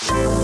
Thank you.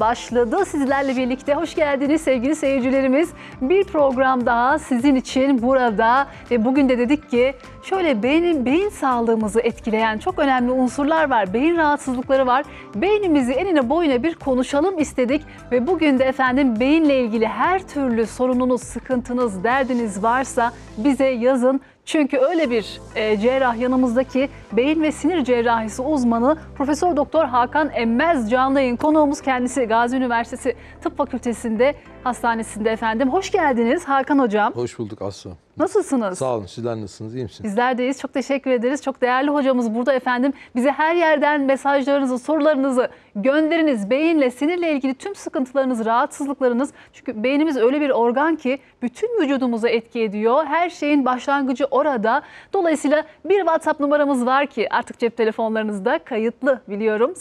başladı. Sizlerle birlikte hoş geldiniz sevgili seyircilerimiz. Bir program daha sizin için burada ve bugün de dedik ki Şöyle beynin, beyin sağlığımızı etkileyen çok önemli unsurlar var. Beyin rahatsızlıkları var. Beynimizi enine boyuna bir konuşalım istedik ve bugün de efendim beyinle ilgili her türlü sorununuz, sıkıntınız, derdiniz varsa bize yazın. Çünkü öyle bir e, cerrah yanımızdaki beyin ve sinir cerrahisi uzmanı Profesör Doktor Hakan Emmez Canlay'ın konuğumuz kendisi Gazi Üniversitesi Tıp Fakültesi'nde hastanesinde efendim. Hoş geldiniz Hakan Hocam. Hoş bulduk Aslı. Nasılsınız? Sağ olun. Sizler nasılsınız? İyi misiniz? Bizler deyiz. Çok teşekkür ederiz. Çok değerli hocamız burada efendim. Bize her yerden mesajlarınızı, sorularınızı gönderiniz. Beyinle, sinirle ilgili tüm sıkıntılarınız, rahatsızlıklarınız. Çünkü beynimiz öyle bir organ ki bütün vücudumuza etki ediyor. Her şeyin başlangıcı orada. Dolayısıyla bir WhatsApp numaramız var ki artık cep telefonlarınızda kayıtlı biliyorum.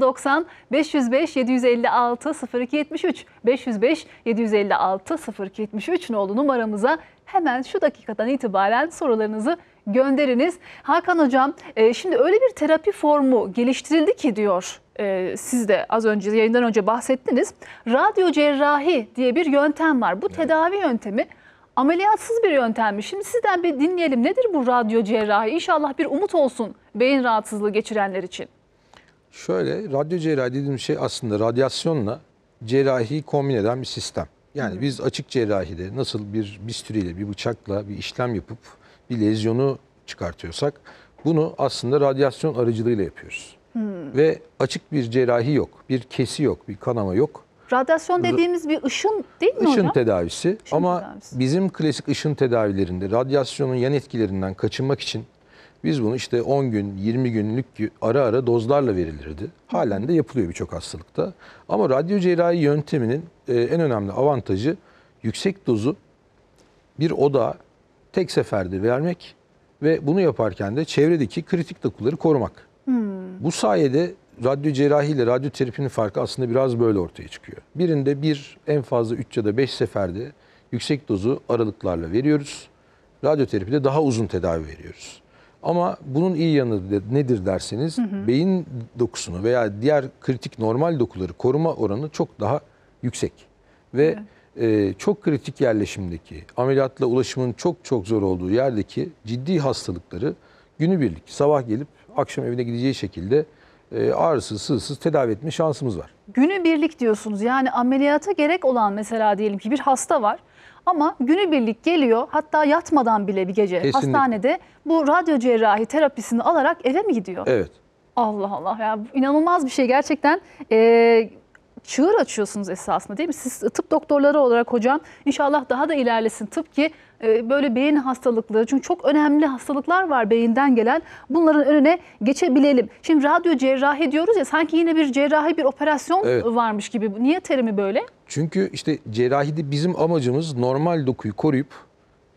0090 505 756 0273 505 756 0273 nolu numaramıza hemen şu dakikadan itibaren sorularınızı gönderiniz. Hakan Hocam e, şimdi öyle bir terapi formu geliştirildi ki diyor e, siz de az önce yayından önce bahsettiniz. Radyo cerrahi diye bir yöntem var. Bu tedavi yöntemi ameliyatsız bir yöntemmiş. Şimdi sizden bir dinleyelim. Nedir bu radyo cerrahi? İnşallah bir umut olsun beyin rahatsızlığı geçirenler için. Şöyle radyo cerrahi dediğim şey aslında radyasyonla cerrahi kombin eden bir sistem. Yani biz açık cerrahide nasıl bir bistüriyle, bir bıçakla bir işlem yapıp bir lezyonu çıkartıyorsak bunu aslında radyasyon aracılığıyla yapıyoruz. Hmm. Ve açık bir cerrahi yok, bir kesi yok, bir kanama yok. Radyasyon dediğimiz bir ışın değil mi ışın hocam? tedavisi. Işın Ama tedavisi. bizim klasik ışın tedavilerinde radyasyonun yan etkilerinden kaçınmak için biz bunu işte 10 gün, 20 günlük ara ara dozlarla verilirdi. Halen de yapılıyor birçok hastalıkta. Ama radyo cerrahi yönteminin e, en önemli avantajı yüksek dozu bir oda tek seferde vermek ve bunu yaparken de çevredeki kritik dokuları korumak. Hmm. Bu sayede radyo cerrahi ile radyo terapinin farkı aslında biraz böyle ortaya çıkıyor. Birinde bir en fazla 3 ya da 5 seferde yüksek dozu aralıklarla veriyoruz. Radyoterapide daha uzun tedavi veriyoruz. Ama bunun iyi yanı nedir derseniz hı hı. beyin dokusunu veya diğer kritik normal dokuları koruma oranı çok daha yüksek. Ve e, çok kritik yerleşimdeki ameliyatla ulaşımın çok çok zor olduğu yerdeki ciddi hastalıkları günübirlik sabah gelip akşam evine gideceği şekilde e, ağrısız, sığsız tedavi etme şansımız var. Günübirlik diyorsunuz. Yani ameliyata gerek olan mesela diyelim ki bir hasta var. Ama günübirlik geliyor hatta yatmadan bile bir gece Kesinlikle. hastanede bu radyo cerrahi terapisini alarak eve mi gidiyor? Evet. Allah Allah ya inanılmaz bir şey gerçekten. Ee, çığır açıyorsunuz esasında değil mi? Siz tıp doktorları olarak hocam inşallah daha da ilerlesin tıp ki e, böyle beyin hastalıkları çünkü çok önemli hastalıklar var beyinden gelen bunların önüne geçebilelim. Şimdi radyo cerrahi diyoruz ya sanki yine bir cerrahi bir operasyon evet. varmış gibi. Niye terimi böyle? Çünkü işte cerrahide bizim amacımız normal dokuyu koruyup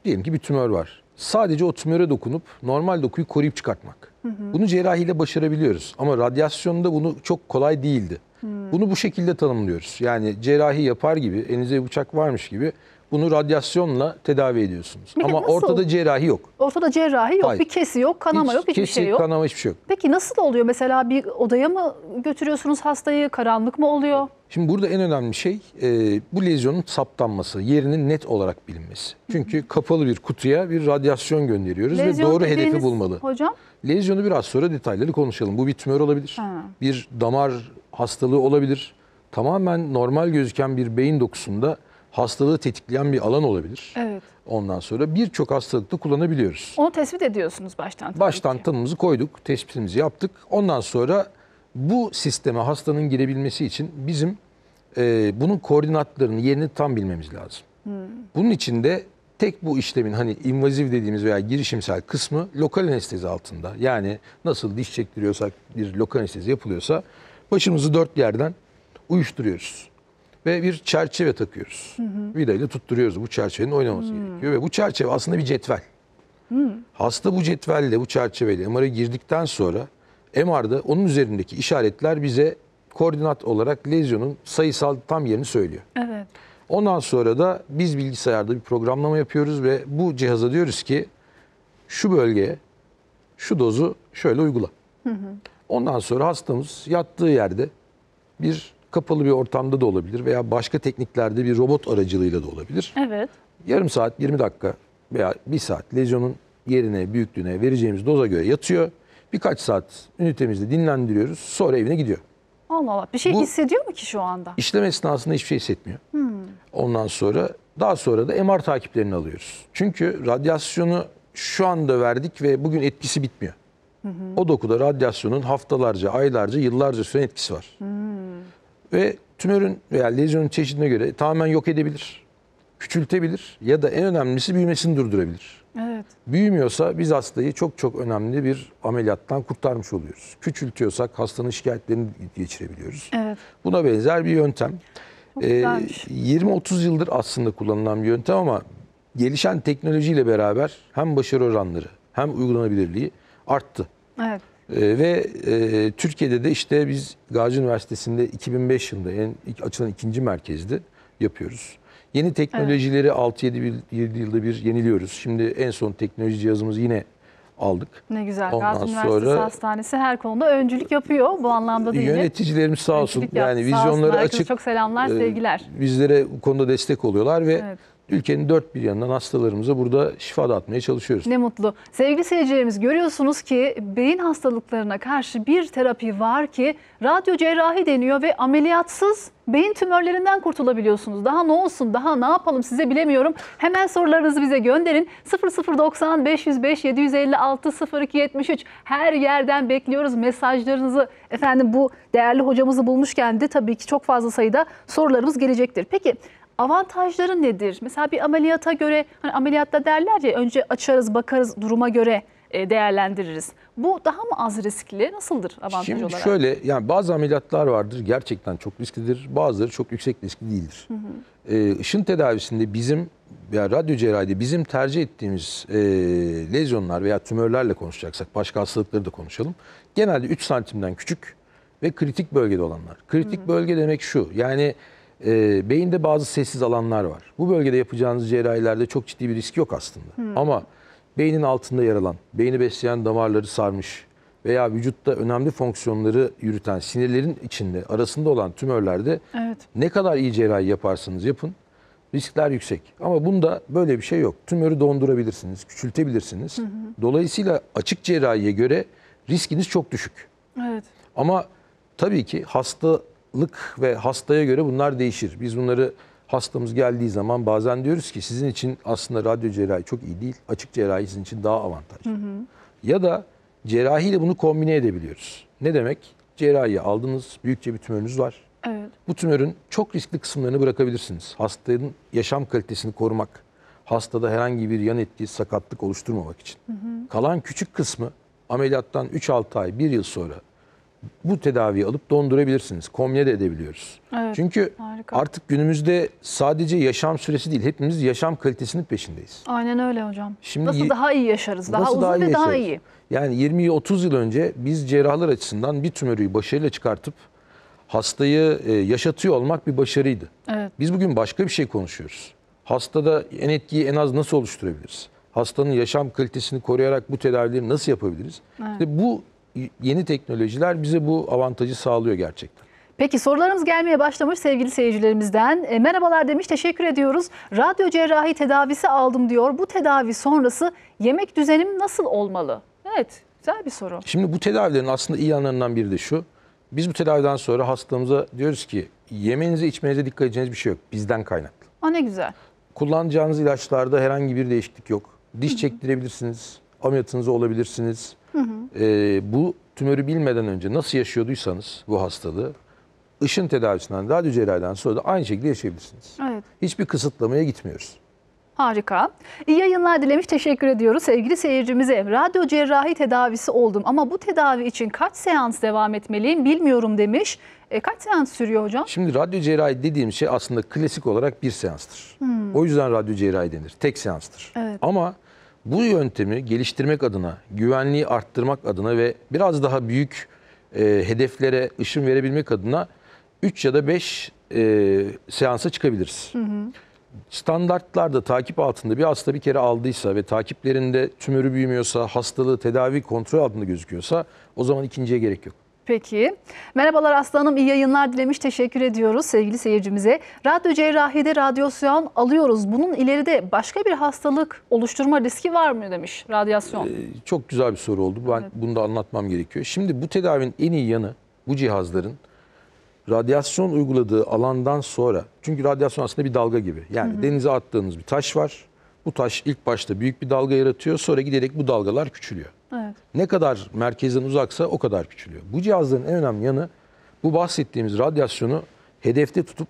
diyelim ki bir tümör var. Sadece o tümöre dokunup normal dokuyu koruyup çıkartmak. Hı hı. Bunu cerrahiyle başarabiliyoruz ama radyasyonda bunu çok kolay değildi. Hı. Bunu bu şekilde tanımlıyoruz. Yani cerrahi yapar gibi, elinize bıçak varmış gibi bunu radyasyonla tedavi ediyorsunuz. Bir Ama nasıl? ortada cerrahi yok. Ortada cerrahi yok. Hayır. Bir kesi yok, kanama Hiç, yok, hiçbir kesi, şey yok. kanama hiçbir şey yok. Peki nasıl oluyor? Mesela bir odaya mı götürüyorsunuz hastayı? Karanlık mı oluyor? Şimdi burada en önemli şey e, bu lezyonun saptanması, yerinin net olarak bilinmesi. Çünkü kapalı bir kutuya bir radyasyon gönderiyoruz Lezyon ve doğru hedefi bulmalı. Hocam? Lezyonu biraz sonra detayları konuşalım. Bu bir tümör olabilir, ha. bir damar hastalığı olabilir. Tamamen normal gözüken bir beyin dokusunda hastalığı tetikleyen bir alan olabilir. Evet. Ondan sonra birçok hastalıkta kullanabiliyoruz. Onu tespit ediyorsunuz baştan. baştan tanımızı koyduk, tespitimizi yaptık. Ondan sonra bu sisteme hastanın girebilmesi için bizim e, bunun koordinatlarının yerini tam bilmemiz lazım. Hmm. Bunun için de tek bu işlemin hani invaziv dediğimiz veya girişimsel kısmı lokal anestezi altında. Yani nasıl diş çektiriyorsak bir lokal anestezi yapılıyorsa başımızı dört yerden uyuşturuyoruz. Ve bir çerçeve takıyoruz. Hı hı. Vidayla tutturuyoruz. Bu çerçevenin oynaması hı. Hmm. gerekiyor. Ve bu çerçeve aslında bir cetvel. Hı. Hmm. Hasta bu cetvelle, bu çerçeveyle MR'a girdikten sonra MR'da onun üzerindeki işaretler bize koordinat olarak lezyonun sayısal tam yerini söylüyor. Evet. Ondan sonra da biz bilgisayarda bir programlama yapıyoruz ve bu cihaza diyoruz ki şu bölgeye şu dozu şöyle uygula. Hı hı. Ondan sonra hastamız yattığı yerde bir kapalı bir ortamda da olabilir veya başka tekniklerde bir robot aracılığıyla da olabilir. Evet. Yarım saat, 20 dakika veya bir saat lezyonun yerine, büyüklüğüne vereceğimiz doza göre yatıyor. Birkaç saat ünitemizde dinlendiriyoruz. Sonra evine gidiyor. Allah Allah. Bir şey Bu, hissediyor mu ki şu anda? İşlem esnasında hiçbir şey hissetmiyor. Hmm. Ondan sonra daha sonra da MR takiplerini alıyoruz. Çünkü radyasyonu şu anda verdik ve bugün etkisi bitmiyor. Hı hı. O dokuda radyasyonun haftalarca, aylarca, yıllarca süren etkisi var. Hı. Hmm. Ve tümörün veya lezyonun çeşidine göre tamamen yok edebilir, küçültebilir ya da en önemlisi büyümesini durdurabilir. Evet. Büyümüyorsa biz hastayı çok çok önemli bir ameliyattan kurtarmış oluyoruz. Küçültüyorsak hastanın şikayetlerini geçirebiliyoruz. Evet. Buna benzer bir yöntem. Ee, 20-30 yıldır aslında kullanılan bir yöntem ama gelişen teknolojiyle beraber hem başarı oranları hem uygulanabilirliği arttı. Evet. Ee, ve e, Türkiye'de de işte biz Gazi Üniversitesi'nde 2005 yılında en, açılan ikinci merkezde yapıyoruz. Yeni teknolojileri evet. 6-7 yılda bir yeniliyoruz. Şimdi en son teknoloji cihazımızı yine aldık. Ne güzel. Ondan Gazi Üniversitesi sonra, Hastanesi her konuda öncülük yapıyor. Bu anlamda da Yöneticilerimiz sağ olsun. yani yaptı, vizyonları olsun. açık. Çok selamlar, e, sevgiler. Bizlere bu konuda destek oluyorlar ve evet ülkenin dört bir yanından hastalarımıza burada şifa dağıtmaya çalışıyoruz. Ne mutlu. Sevgili seyircilerimiz görüyorsunuz ki beyin hastalıklarına karşı bir terapi var ki radyo cerrahi deniyor ve ameliyatsız beyin tümörlerinden kurtulabiliyorsunuz. Daha ne olsun, daha ne yapalım size bilemiyorum. Hemen sorularınızı bize gönderin. 0090 505 756 0273 her yerden bekliyoruz mesajlarınızı. Efendim bu değerli hocamızı bulmuşken de tabii ki çok fazla sayıda sorularımız gelecektir. Peki Avantajları nedir? Mesela bir ameliyata göre, hani ameliyatta derler ya önce açarız bakarız duruma göre e, değerlendiririz. Bu daha mı az riskli? Nasıldır avantaj Şimdi olarak? Şimdi şöyle yani bazı ameliyatlar vardır gerçekten çok risklidir. Bazıları çok yüksek riskli değildir. Hı hı. E, tedavisinde bizim veya radyo cerrahide bizim tercih ettiğimiz e, lezyonlar veya tümörlerle konuşacaksak başka hastalıkları da konuşalım. Genelde 3 santimden küçük ve kritik bölgede olanlar. Kritik hı hı. bölge demek şu yani e, beyinde bazı sessiz alanlar var. Bu bölgede yapacağınız cerrahilerde çok ciddi bir risk yok aslında. Hmm. Ama beynin altında yer alan, beyni besleyen damarları sarmış veya vücutta önemli fonksiyonları yürüten sinirlerin içinde, arasında olan tümörlerde evet. ne kadar iyi cerrahi yaparsanız yapın riskler yüksek. Ama bunda böyle bir şey yok. Tümörü dondurabilirsiniz, küçültebilirsiniz. Hı hı. Dolayısıyla açık cerrahiye göre riskiniz çok düşük. Evet. Ama tabii ki hasta hastalık ve hastaya göre bunlar değişir. Biz bunları hastamız geldiği zaman bazen diyoruz ki sizin için aslında radyo cerrahi çok iyi değil. Açık cerrahi sizin için daha avantajlı. Hı hı. Ya da cerrahiyle bunu kombine edebiliyoruz. Ne demek? Cerrahiyi aldınız, büyükçe bir tümörünüz var. Evet. Bu tümörün çok riskli kısımlarını bırakabilirsiniz. Hastanın yaşam kalitesini korumak, hastada herhangi bir yan etki, sakatlık oluşturmamak için. Hı hı. Kalan küçük kısmı ameliyattan 3-6 ay, 1 yıl sonra bu tedaviyi alıp dondurabilirsiniz. Komle de edebiliyoruz. Evet, Çünkü harika. artık günümüzde sadece yaşam süresi değil, hepimiz yaşam kalitesinin peşindeyiz. Aynen öyle hocam. Şimdi nasıl daha iyi yaşarız, daha uzun daha ve yaşarız? daha iyi. Yani 20-30 yıl önce biz cerrahlar açısından bir tümörü başarıyla çıkartıp hastayı e, yaşatıyor olmak bir başarıydı. Evet. Biz bugün başka bir şey konuşuyoruz. Hastada en etkiyi en az nasıl oluşturabiliriz? Hastanın yaşam kalitesini koruyarak bu tedavileri nasıl yapabiliriz? Evet. İşte bu yeni teknolojiler bize bu avantajı sağlıyor gerçekten. Peki sorularımız gelmeye başlamış sevgili seyircilerimizden. E, merhabalar demiş teşekkür ediyoruz. Radyo cerrahi tedavisi aldım diyor. Bu tedavi sonrası yemek düzenim nasıl olmalı? Evet güzel bir soru. Şimdi bu tedavilerin aslında iyi yanlarından biri de şu. Biz bu tedaviden sonra hastamıza diyoruz ki yemenize içmenize dikkat edeceğiniz bir şey yok. Bizden kaynaklı. Aa ne güzel. Kullanacağınız ilaçlarda herhangi bir değişiklik yok. Diş Hı -hı. çektirebilirsiniz. Ameliyatınızı olabilirsiniz Hı E, bu tümörü bilmeden önce nasıl yaşıyorduysanız bu hastalığı ışın tedavisinden, radyo cerrahiden sonra da aynı şekilde yaşayabilirsiniz. Evet. Hiçbir kısıtlamaya gitmiyoruz. Harika. İyi yayınlar dilemiş teşekkür ediyoruz sevgili seyircimize. Radyo cerrahi tedavisi oldum ama bu tedavi için kaç seans devam etmeliyim bilmiyorum demiş. E, kaç seans sürüyor hocam? Şimdi radyo cerrahi dediğim şey aslında klasik olarak bir seanstır. Hmm. O yüzden radyo cerrahi denir. Tek seanstır. Evet. Ama bu yöntemi geliştirmek adına, güvenliği arttırmak adına ve biraz daha büyük e, hedeflere ışın verebilmek adına 3 ya da 5 e, seansa çıkabiliriz. Hı hı. Standartlarda takip altında bir hasta bir kere aldıysa ve takiplerinde tümörü büyümüyorsa, hastalığı tedavi kontrol altında gözüküyorsa o zaman ikinciye gerek yok. Peki. Merhabalar Aslı Hanım İyi yayınlar dilemiş. Teşekkür ediyoruz sevgili seyircimize. Radyo cerrahide radyasyon alıyoruz. Bunun ileride başka bir hastalık oluşturma riski var mı demiş radyasyon. Ee, çok güzel bir soru oldu. Ben evet. bunu da anlatmam gerekiyor. Şimdi bu tedavinin en iyi yanı bu cihazların radyasyon uyguladığı alandan sonra çünkü radyasyon aslında bir dalga gibi. Yani hı hı. denize attığınız bir taş var. Bu taş ilk başta büyük bir dalga yaratıyor. Sonra giderek bu dalgalar küçülüyor. Evet. Ne kadar merkezden uzaksa o kadar küçülüyor. Bu cihazların en önemli yanı bu bahsettiğimiz radyasyonu hedefte tutup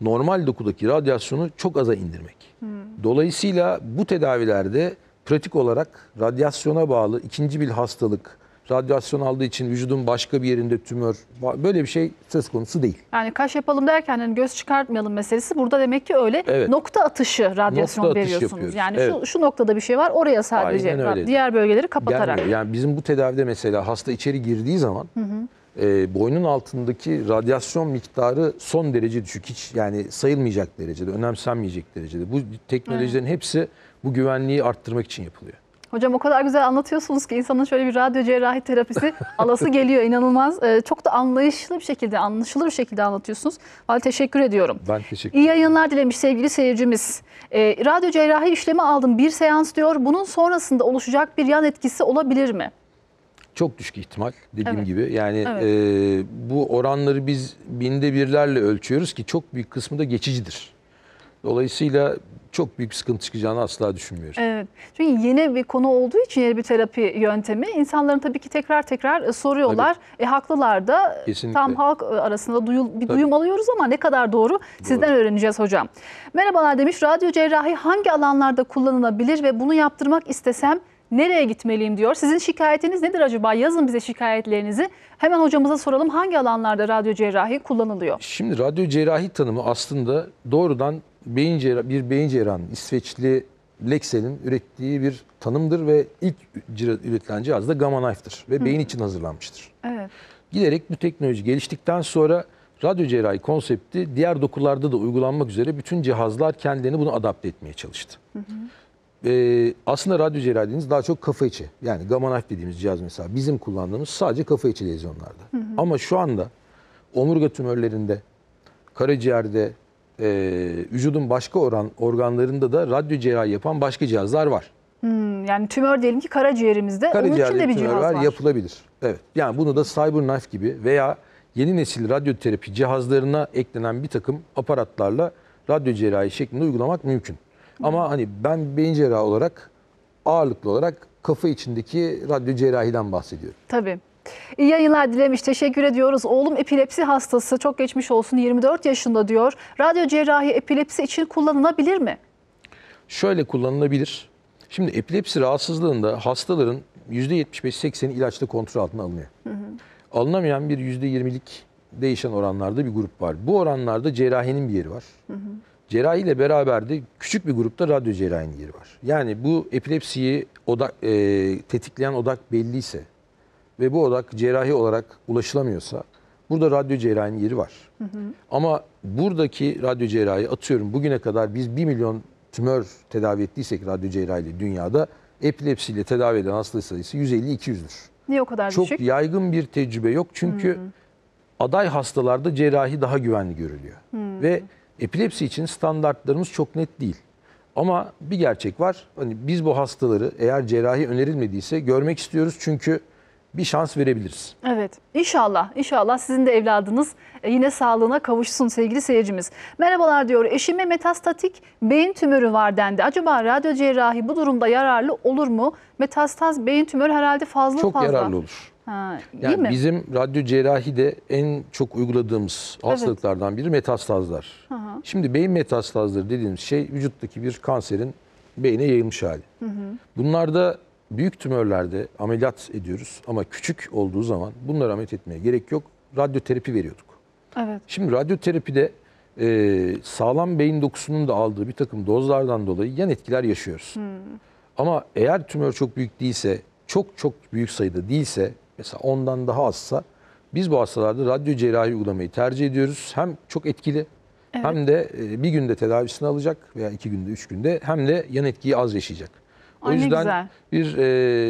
normal dokudaki radyasyonu çok aza indirmek. Hmm. Dolayısıyla bu tedavilerde pratik olarak radyasyona bağlı ikinci bir hastalık, radyasyon aldığı için vücudun başka bir yerinde tümör böyle bir şey söz konusu değil. Yani kaş yapalım derken hani göz çıkartmayalım meselesi burada demek ki öyle evet. nokta atışı radyasyon nokta veriyorsunuz. yapıyoruz. yani evet. şu, şu noktada bir şey var oraya sadece diğer bölgeleri kapatarak. Gelmiyor. Yani bizim bu tedavide mesela hasta içeri girdiği zaman hı hı. E, boynun altındaki radyasyon miktarı son derece düşük. Hiç yani sayılmayacak derecede, önemsenmeyecek derecede. Bu teknolojilerin hı. hepsi bu güvenliği arttırmak için yapılıyor. Hocam o kadar güzel anlatıyorsunuz ki insanın şöyle bir radyo cerrahi terapisi alası geliyor inanılmaz. Ee, çok da anlayışlı bir şekilde, anlaşılır bir şekilde anlatıyorsunuz. Vallahi teşekkür ediyorum. Ben teşekkür İyi yayınlar dilemiş sevgili seyircimiz. Ee, radyo cerrahi işlemi aldım bir seans diyor. Bunun sonrasında oluşacak bir yan etkisi olabilir mi? Çok düşük ihtimal dediğim evet. gibi. Yani evet. e, bu oranları biz binde birlerle ölçüyoruz ki çok büyük kısmı da geçicidir. Dolayısıyla çok büyük bir sıkıntı çıkacağını asla düşünmüyorum. Evet. Çünkü yeni bir konu olduğu için yeni bir terapi yöntemi insanların tabii ki tekrar tekrar e, soruyorlar. Tabii. E haklılar da Kesinlikle. tam halk e, arasında duyul, bir tabii. duyum alıyoruz ama ne kadar doğru, doğru sizden öğreneceğiz hocam. Merhabalar demiş. Radyo cerrahi hangi alanlarda kullanılabilir ve bunu yaptırmak istesem nereye gitmeliyim diyor. Sizin şikayetiniz nedir acaba? Yazın bize şikayetlerinizi. Hemen hocamıza soralım hangi alanlarda radyo cerrahi kullanılıyor? Şimdi radyo cerrahi tanımı aslında doğrudan beyin cerrah, bir beyin cerrahının İsveçli Lexel'in ürettiği bir tanımdır ve ilk üretilen cihaz da Gamma Knife'dır ve Hı. beyin için hazırlanmıştır. Evet. Giderek bu teknoloji geliştikten sonra radyo cerrahi konsepti diğer dokularda da uygulanmak üzere bütün cihazlar kendilerini bunu adapte etmeye çalıştı. Hı hı. Ee, aslında radyo cerrahi dediğiniz daha çok kafa içi. Yani gamma knife dediğimiz cihaz mesela bizim kullandığımız sadece kafa içi lezyonlarda. Hı hı. Ama şu anda omurga tümörlerinde, karaciğerde, e, vücudun başka oran, organlarında da radyo cerrahi yapan başka cihazlar var. Hmm, yani tümör diyelim ki karaciğerimizde Karaciğerde onun bir cihaz var. var. Yapılabilir. Evet. Yani bunu da CyberKnife gibi veya yeni nesil radyoterapi cihazlarına eklenen bir takım aparatlarla radyo cerrahi şeklinde uygulamak mümkün. Hmm. Ama hani ben beyin cerrahı olarak ağırlıklı olarak kafa içindeki radyo cerrahiden bahsediyorum. Tabii. İyi yayınlar dilemiş. Teşekkür ediyoruz. Oğlum epilepsi hastası. Çok geçmiş olsun. 24 yaşında diyor. Radyo cerrahi epilepsi için kullanılabilir mi? Şöyle kullanılabilir. Şimdi epilepsi rahatsızlığında hastaların %75-80'i ilaçla kontrol altına alınıyor. Hı hı. Alınamayan bir %20'lik değişen oranlarda bir grup var. Bu oranlarda cerrahinin bir yeri var. Hı hı. Cerrahi ile beraber de küçük bir grupta radyo cerrahinin yeri var. Yani bu epilepsiyi odak, e, tetikleyen odak belliyse, ve bu odak cerrahi olarak ulaşılamıyorsa burada radyo cerrahinin yeri var. Hı hı. Ama buradaki radyo cerrahi atıyorum bugüne kadar biz 1 milyon tümör tedavi ettiysek radyo cerrahiyle dünyada epilepsiyle tedavi eden hasta sayısı 150-200'dür. Niye o kadar Çok düşük? Çok yaygın bir tecrübe yok çünkü hmm. aday hastalarda cerrahi daha güvenli görülüyor. Hmm. Ve epilepsi için standartlarımız çok net değil. Ama bir gerçek var. Hani biz bu hastaları eğer cerrahi önerilmediyse görmek istiyoruz çünkü bir şans verebiliriz. Evet inşallah inşallah sizin de evladınız e, yine sağlığına kavuşsun sevgili seyircimiz. Merhabalar diyor eşime metastatik beyin tümörü var dendi. Acaba radyo cerrahi bu durumda yararlı olur mu? Metastaz beyin tümörü herhalde fazla çok fazla. Çok yararlı olur. Ha, yani mi? bizim radyo cerrahi de en çok uyguladığımız evet. hastalıklardan biri metastazlar. Hı Şimdi beyin metastazları dediğimiz şey vücuttaki bir kanserin beyine yayılmış hali. Hı hı. Bunlarda büyük tümörlerde ameliyat ediyoruz ama küçük olduğu zaman bunları ameliyat etmeye gerek yok. Radyoterapi veriyorduk. Evet. Şimdi radyoterapide e, sağlam beyin dokusunun da aldığı bir takım dozlardan dolayı yan etkiler yaşıyoruz. Hmm. Ama eğer tümör çok büyük değilse, çok çok büyük sayıda değilse, mesela ondan daha azsa biz bu hastalarda radyo cerrahi uygulamayı tercih ediyoruz. Hem çok etkili evet. hem de e, bir günde tedavisini alacak veya iki günde, üç günde hem de yan etkiyi az yaşayacak. O Ay, yüzden bir e,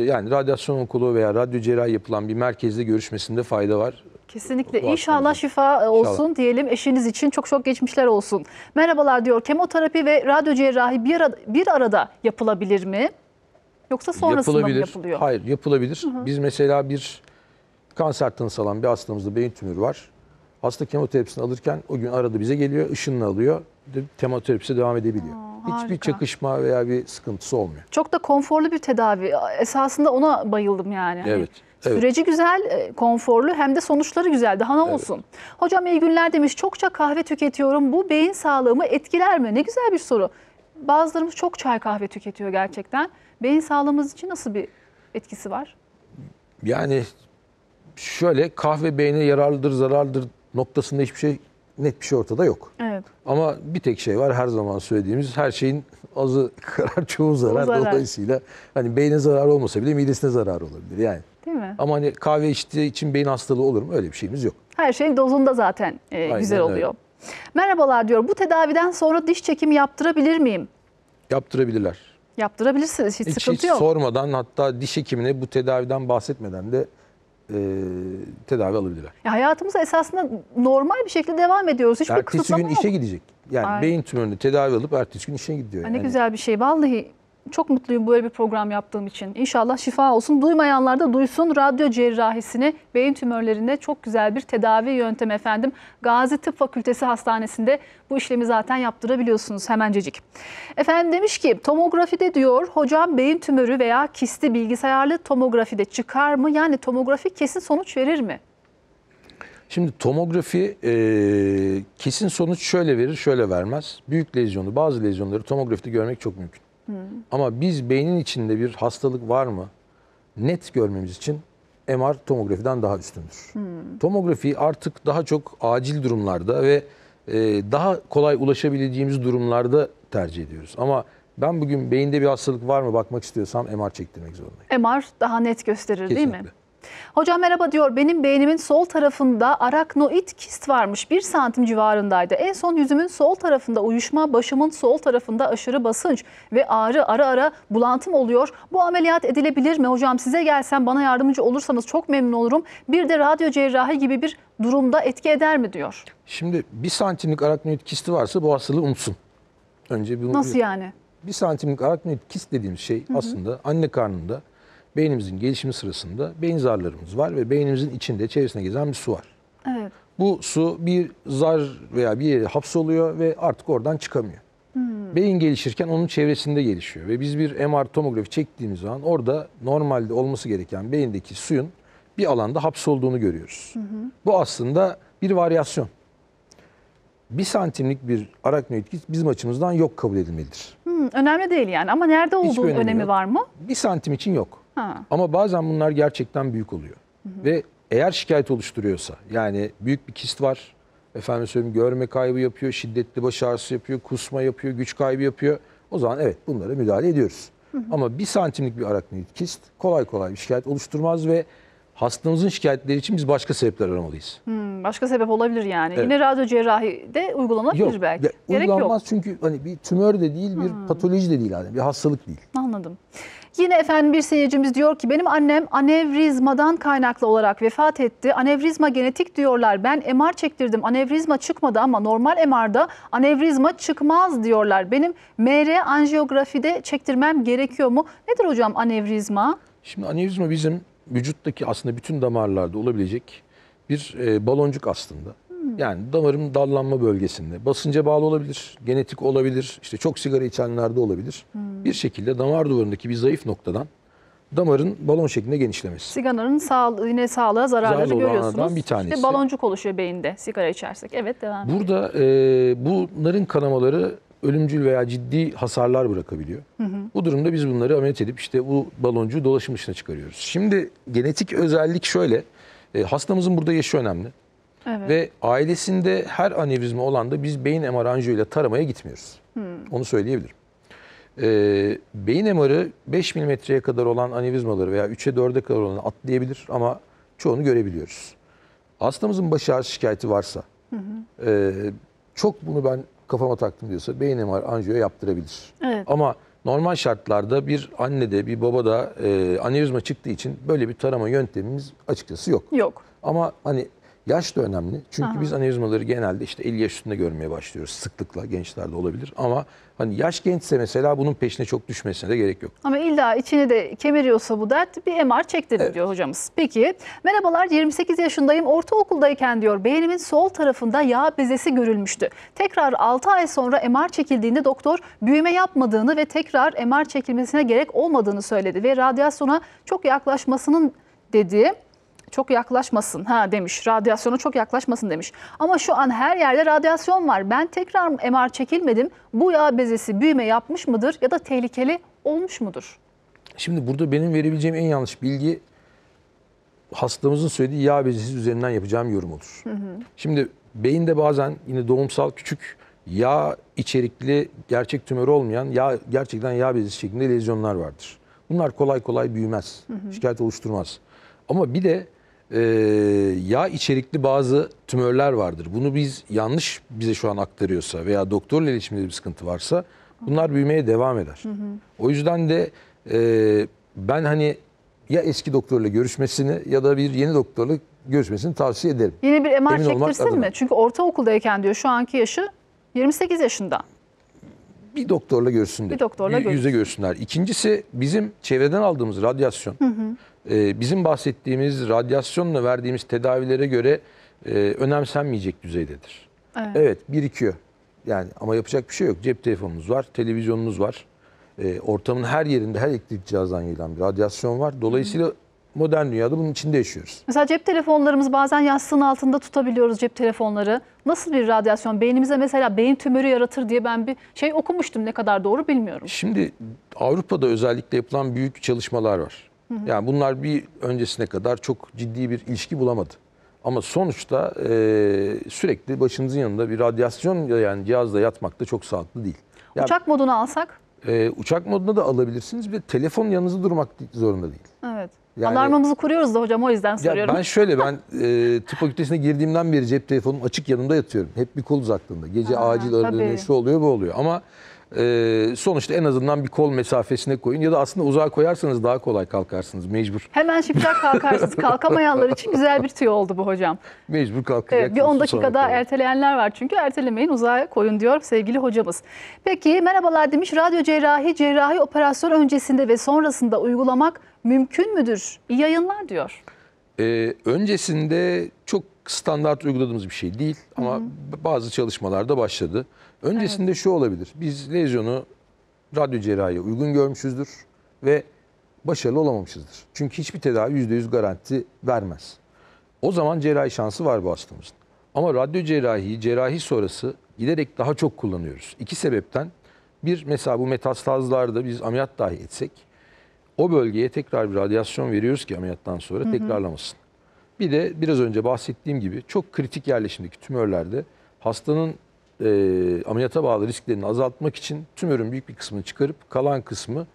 yani radyasyon okulu veya radyo cerrahi yapılan bir merkezde görüşmesinde fayda var. Kesinlikle. Bu İnşallah aklımda. şifa olsun İnşallah. diyelim. Eşiniz için çok çok geçmişler olsun. Merhabalar diyor. Kemoterapi ve radyo cerrahi bir arada, bir arada yapılabilir mi? Yoksa sonrasında yapılabilir. mı yapılıyor? Hayır, yapılabilir. Hı hı. Biz mesela bir kanser tanısı alan bir hastamızda beyin tümörü var. Hasta kemoterapisini alırken o gün arada bize geliyor, ışınla alıyor. Kemoterapisi devam edebiliyor. Hı. Hiçbir çakışma veya bir sıkıntısı olmuyor. Çok da konforlu bir tedavi. Esasında ona bayıldım yani. Hani evet. Evet. Süreci güzel, e, konforlu hem de sonuçları güzel. Daha ne evet. olsun? Hocam iyi günler demiş. Çokça kahve tüketiyorum. Bu beyin sağlığımı etkiler mi? Ne güzel bir soru. Bazılarımız çok çay kahve tüketiyor gerçekten. Beyin sağlığımız için nasıl bir etkisi var? Yani şöyle kahve beyne yararlıdır, zararlıdır noktasında hiçbir şey net bir şey ortada yok. Evet. Ama bir tek şey var her zaman söylediğimiz her şeyin azı karar çoğu zarar. zarar. Dolayısıyla hani beyne zarar olmasa bile midesine zarar olabilir yani. Değil mi? Ama hani kahve içtiği için beyin hastalığı olur mu? Öyle bir şeyimiz yok. Her şey dozunda zaten e, Aynen, güzel oluyor. Evet. Merhabalar diyor. Bu tedaviden sonra diş çekimi yaptırabilir miyim? Yaptırabilirler. Yaptırabilirsiniz. Hiç, hiç sıkıntı hiç yok. Hiç sormadan hatta diş hekimine bu tedaviden bahsetmeden de e, tedavi alabilirler. Ya hayatımız esasında normal bir şekilde devam ediyoruz. Hiçbir ertesi gün yok. işe gidecek. Yani Aynen. beyin tümörünü tedavi alıp ertesi gün işe gidiyor. Ne yani. güzel bir şey. Vallahi çok mutluyum böyle bir program yaptığım için. İnşallah şifa olsun. Duymayanlar da duysun. Radyo cerrahisini beyin tümörlerinde çok güzel bir tedavi yöntemi efendim. Gazi Tıp Fakültesi Hastanesi'nde bu işlemi zaten yaptırabiliyorsunuz hemencecik. Efendim demiş ki tomografide diyor hocam beyin tümörü veya kisti bilgisayarlı tomografide çıkar mı? Yani tomografi kesin sonuç verir mi? Şimdi tomografi e, kesin sonuç şöyle verir, şöyle vermez. Büyük lezyonu, bazı lezyonları tomografide görmek çok mümkün. Ama biz beynin içinde bir hastalık var mı net görmemiz için MR tomografiden daha üstündür. Hmm. Tomografi artık daha çok acil durumlarda ve e, daha kolay ulaşabileceğimiz durumlarda tercih ediyoruz. Ama ben bugün beyinde bir hastalık var mı bakmak istiyorsam MR çektirmek zorundayım. MR daha net gösterir Kesinlikle. değil mi? Hocam merhaba diyor benim beynimin sol tarafında araknoid kist varmış 1 santim civarındaydı. En son yüzümün sol tarafında uyuşma, başımın sol tarafında aşırı basınç ve ağrı ara ara bulantım oluyor. Bu ameliyat edilebilir mi? Hocam size gelsem bana yardımcı olursanız çok memnun olurum. Bir de radyo cerrahi gibi bir durumda etki eder mi diyor. Şimdi 1 santimlik araknoid kisti varsa bu hastalığı unutsun. Önce bir Nasıl yani? 1 santimlik araknoid kist dediğimiz şey hı hı. aslında anne karnında beynimizin gelişimi sırasında beyin zarlarımız var ve beynimizin içinde, çevresine gezen bir su var. Evet. Bu su bir zar veya bir yere hapsoluyor ve artık oradan çıkamıyor. Hmm. Beyin gelişirken onun çevresinde gelişiyor ve biz bir MR tomografi çektiğimiz zaman orada normalde olması gereken beyindeki suyun bir alanda hapsolduğunu görüyoruz. Hı Bu aslında bir varyasyon. Bir santimlik bir araknoid kist bizim açımızdan yok kabul edilmelidir. Hı, hmm, önemli değil yani ama nerede olduğu önemi, önemi var mı? Bir santim için yok. Ama bazen bunlar gerçekten büyük oluyor. Hı hı. Ve eğer şikayet oluşturuyorsa yani büyük bir kist var. Efendim söyleyeyim görme kaybı yapıyor, şiddetli baş ağrısı yapıyor, kusma yapıyor, güç kaybı yapıyor. O zaman evet bunlara müdahale ediyoruz. Hı hı. Ama bir santimlik bir araknoid kist kolay kolay bir şikayet oluşturmaz ve Hastamızın şikayetleri için biz başka sebepler aramalıyız. Hmm, başka sebep olabilir yani. Evet. Yine radyo cerrahi de uygulanabilir yok, belki. Ya, Gerek uygulanmaz yok. çünkü hani bir tümör de değil, bir hmm. patoloji de değil yani bir hastalık değil. Anladım. Yine efendim bir seyircimiz diyor ki benim annem anevrizmadan kaynaklı olarak vefat etti. Anevrizma genetik diyorlar. Ben MR çektirdim. Anevrizma çıkmadı ama normal MR'da anevrizma çıkmaz diyorlar. Benim MR anjiyografide çektirmem gerekiyor mu? Nedir hocam anevrizma? Şimdi anevrizma bizim vücuttaki aslında bütün damarlarda olabilecek bir e, baloncuk aslında. Yani damarın dallanma bölgesinde. Basınca bağlı olabilir, genetik olabilir, işte çok sigara içenlerde olabilir. Hmm. Bir şekilde damar duvarındaki bir zayıf noktadan damarın balon şeklinde genişlemesi. Sigaranın sağ, yine sağlığa zararları Zararlı görüyorsunuz. bir tanesi. İşte baloncuk oluşuyor beyinde sigara içersek. Evet devam Burada e, bunların kanamaları ölümcül veya ciddi hasarlar bırakabiliyor. Hı hı. Bu durumda biz bunları ameliyat edip işte bu baloncuğu dolaşım dışına çıkarıyoruz. Şimdi genetik özellik şöyle. E, hastamızın burada yaşı önemli. Evet. Ve ailesinde her anevrizma olan da biz beyin MR anjiyoyla taramaya gitmiyoruz. Hmm. Onu söyleyebilirim. Ee, beyin MR'ı 5 milimetreye kadar olan anevrizmaları veya 3'e 4'e kadar olanı atlayabilir ama çoğunu görebiliyoruz. Hastamızın baş ağrısı şikayeti varsa, hı hı. E, çok bunu ben kafama taktım diyorsa beyin var, anjiyo yaptırabilir. Evet. Ama normal şartlarda bir annede bir babada e, anevrizma çıktığı için böyle bir tarama yöntemimiz açıkçası yok. Yok. Ama hani Yaş da önemli. Çünkü Aha. biz anevrizmaları genelde işte 50 yaş üstünde görmeye başlıyoruz. Sıklıkla gençlerde olabilir ama hani yaş gençse mesela bunun peşine çok düşmesine de gerek yok. Ama illa içini de kemiriyorsa bu dert bir MR çektirin evet. diyor hocamız. Peki merhabalar 28 yaşındayım ortaokuldayken diyor beynimin sol tarafında yağ bezesi görülmüştü. Tekrar 6 ay sonra MR çekildiğinde doktor büyüme yapmadığını ve tekrar MR çekilmesine gerek olmadığını söyledi ve radyasyona çok yaklaşmasının dedi çok yaklaşmasın ha demiş. Radyasyona çok yaklaşmasın demiş. Ama şu an her yerde radyasyon var. Ben tekrar MR çekilmedim. Bu yağ bezesi büyüme yapmış mıdır ya da tehlikeli olmuş mudur? Şimdi burada benim verebileceğim en yanlış bilgi hastamızın söylediği yağ bezesi üzerinden yapacağım yorum olur. Hı hı. Şimdi beyinde bazen yine doğumsal küçük yağ içerikli gerçek tümör olmayan yağ, gerçekten yağ bezesi şeklinde lezyonlar vardır. Bunlar kolay kolay büyümez, hı hı. şikayet oluşturmaz. Ama bir de e, ee, yağ içerikli bazı tümörler vardır. Bunu biz yanlış bize şu an aktarıyorsa veya doktorla iletişimde bir sıkıntı varsa bunlar büyümeye devam eder. Hı hı. O yüzden de e, ben hani ya eski doktorla görüşmesini ya da bir yeni doktorla görüşmesini tavsiye ederim. Yeni bir MR çektirsin mi? Çünkü ortaokuldayken diyor şu anki yaşı 28 yaşında. Bir doktorla görsünler. Bir doktorla görsün. görsünler. İkincisi bizim çevreden aldığımız radyasyon. Hı hı e, bizim bahsettiğimiz radyasyonla verdiğimiz tedavilere göre e, önemsenmeyecek düzeydedir. Evet. evet birikiyor. Yani ama yapacak bir şey yok. Cep telefonumuz var, televizyonumuz var. E, ortamın her yerinde her elektrik cihazdan gelen bir radyasyon var. Dolayısıyla Hı. modern dünyada bunun içinde yaşıyoruz. Mesela cep telefonlarımız bazen yastığın altında tutabiliyoruz cep telefonları. Nasıl bir radyasyon? Beynimize mesela beyin tümörü yaratır diye ben bir şey okumuştum. Ne kadar doğru bilmiyorum. Şimdi Avrupa'da özellikle yapılan büyük çalışmalar var. Hı Yani bunlar bir öncesine kadar çok ciddi bir ilişki bulamadı. Ama sonuçta e, sürekli başınızın yanında bir radyasyon yani cihazla yatmak da çok sağlıklı değil. Yani, uçak modunu alsak? E, uçak moduna da alabilirsiniz ve telefon yanınızda durmak zorunda değil. Evet. Yani, Alarmımızı kuruyoruz da hocam o yüzden soruyorum. ben şöyle ben e, tıp fakültesine girdiğimden beri cep telefonum açık yanımda yatıyorum. Hep bir kol uzaklığında. Gece Aa, acil aradığında şu oluyor bu oluyor. Ama e, sonuçta en azından bir kol mesafesine koyun ya da aslında uzağa koyarsanız daha kolay kalkarsınız mecbur. Hemen şıpşak kalkarsınız. Kalkamayanlar için güzel bir tüy oldu bu hocam. Mecbur kalkacak. Evet, bir 10 dakika daha erteleyenler var çünkü ertelemeyin uzağa koyun diyor sevgili hocamız. Peki merhabalar demiş radyo cerrahi cerrahi operasyon öncesinde ve sonrasında uygulamak mümkün müdür? İyi yayınlar diyor. Ee, öncesinde çok standart uyguladığımız bir şey değil ama Hı -hı. bazı çalışmalarda başladı. Öncesinde evet. şu olabilir. Biz lezyonu radyo cerrahiye uygun görmüşüzdür ve başarılı olamamışızdır. Çünkü hiçbir tedavi %100 garanti vermez. O zaman cerrahi şansı var bu hastamızın. Ama radyo cerrahiyi cerrahi sonrası giderek daha çok kullanıyoruz. İki sebepten bir mesela bu metastazlarda biz ameliyat dahi etsek o bölgeye tekrar bir radyasyon veriyoruz ki ameliyattan sonra hı hı. tekrarlamasın. Bir de biraz önce bahsettiğim gibi çok kritik yerleşimdeki tümörlerde hastanın e, ameliyata bağlı risklerini azaltmak için tümörün büyük bir kısmını çıkarıp kalan kısmı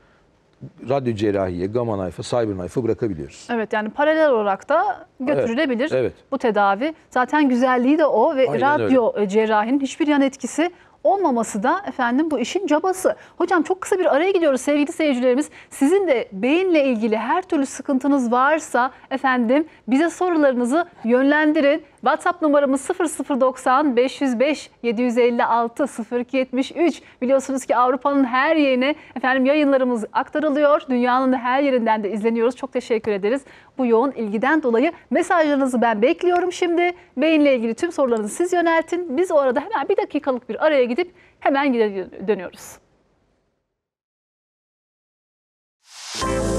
radyo cerrahiye, gamma knife'a, cyber knife'a bırakabiliyoruz. Evet yani paralel olarak da götürülebilir evet, evet. bu tedavi. Zaten güzelliği de o ve Aynen radyo öyle. cerrahinin hiçbir yan etkisi olmaması da efendim bu işin cabası. Hocam çok kısa bir araya gidiyoruz sevgili seyircilerimiz. Sizin de beyinle ilgili her türlü sıkıntınız varsa efendim bize sorularınızı yönlendirin WhatsApp numaramız 0090 505 756 0273. Biliyorsunuz ki Avrupa'nın her yerine efendim yayınlarımız aktarılıyor. Dünyanın her yerinden de izleniyoruz. Çok teşekkür ederiz bu yoğun ilgiden dolayı. Mesajlarınızı ben bekliyorum şimdi. Beyinle ilgili tüm sorularınızı siz yöneltin. Biz o arada hemen bir dakikalık bir araya gidip hemen geri dönüyoruz. Müzik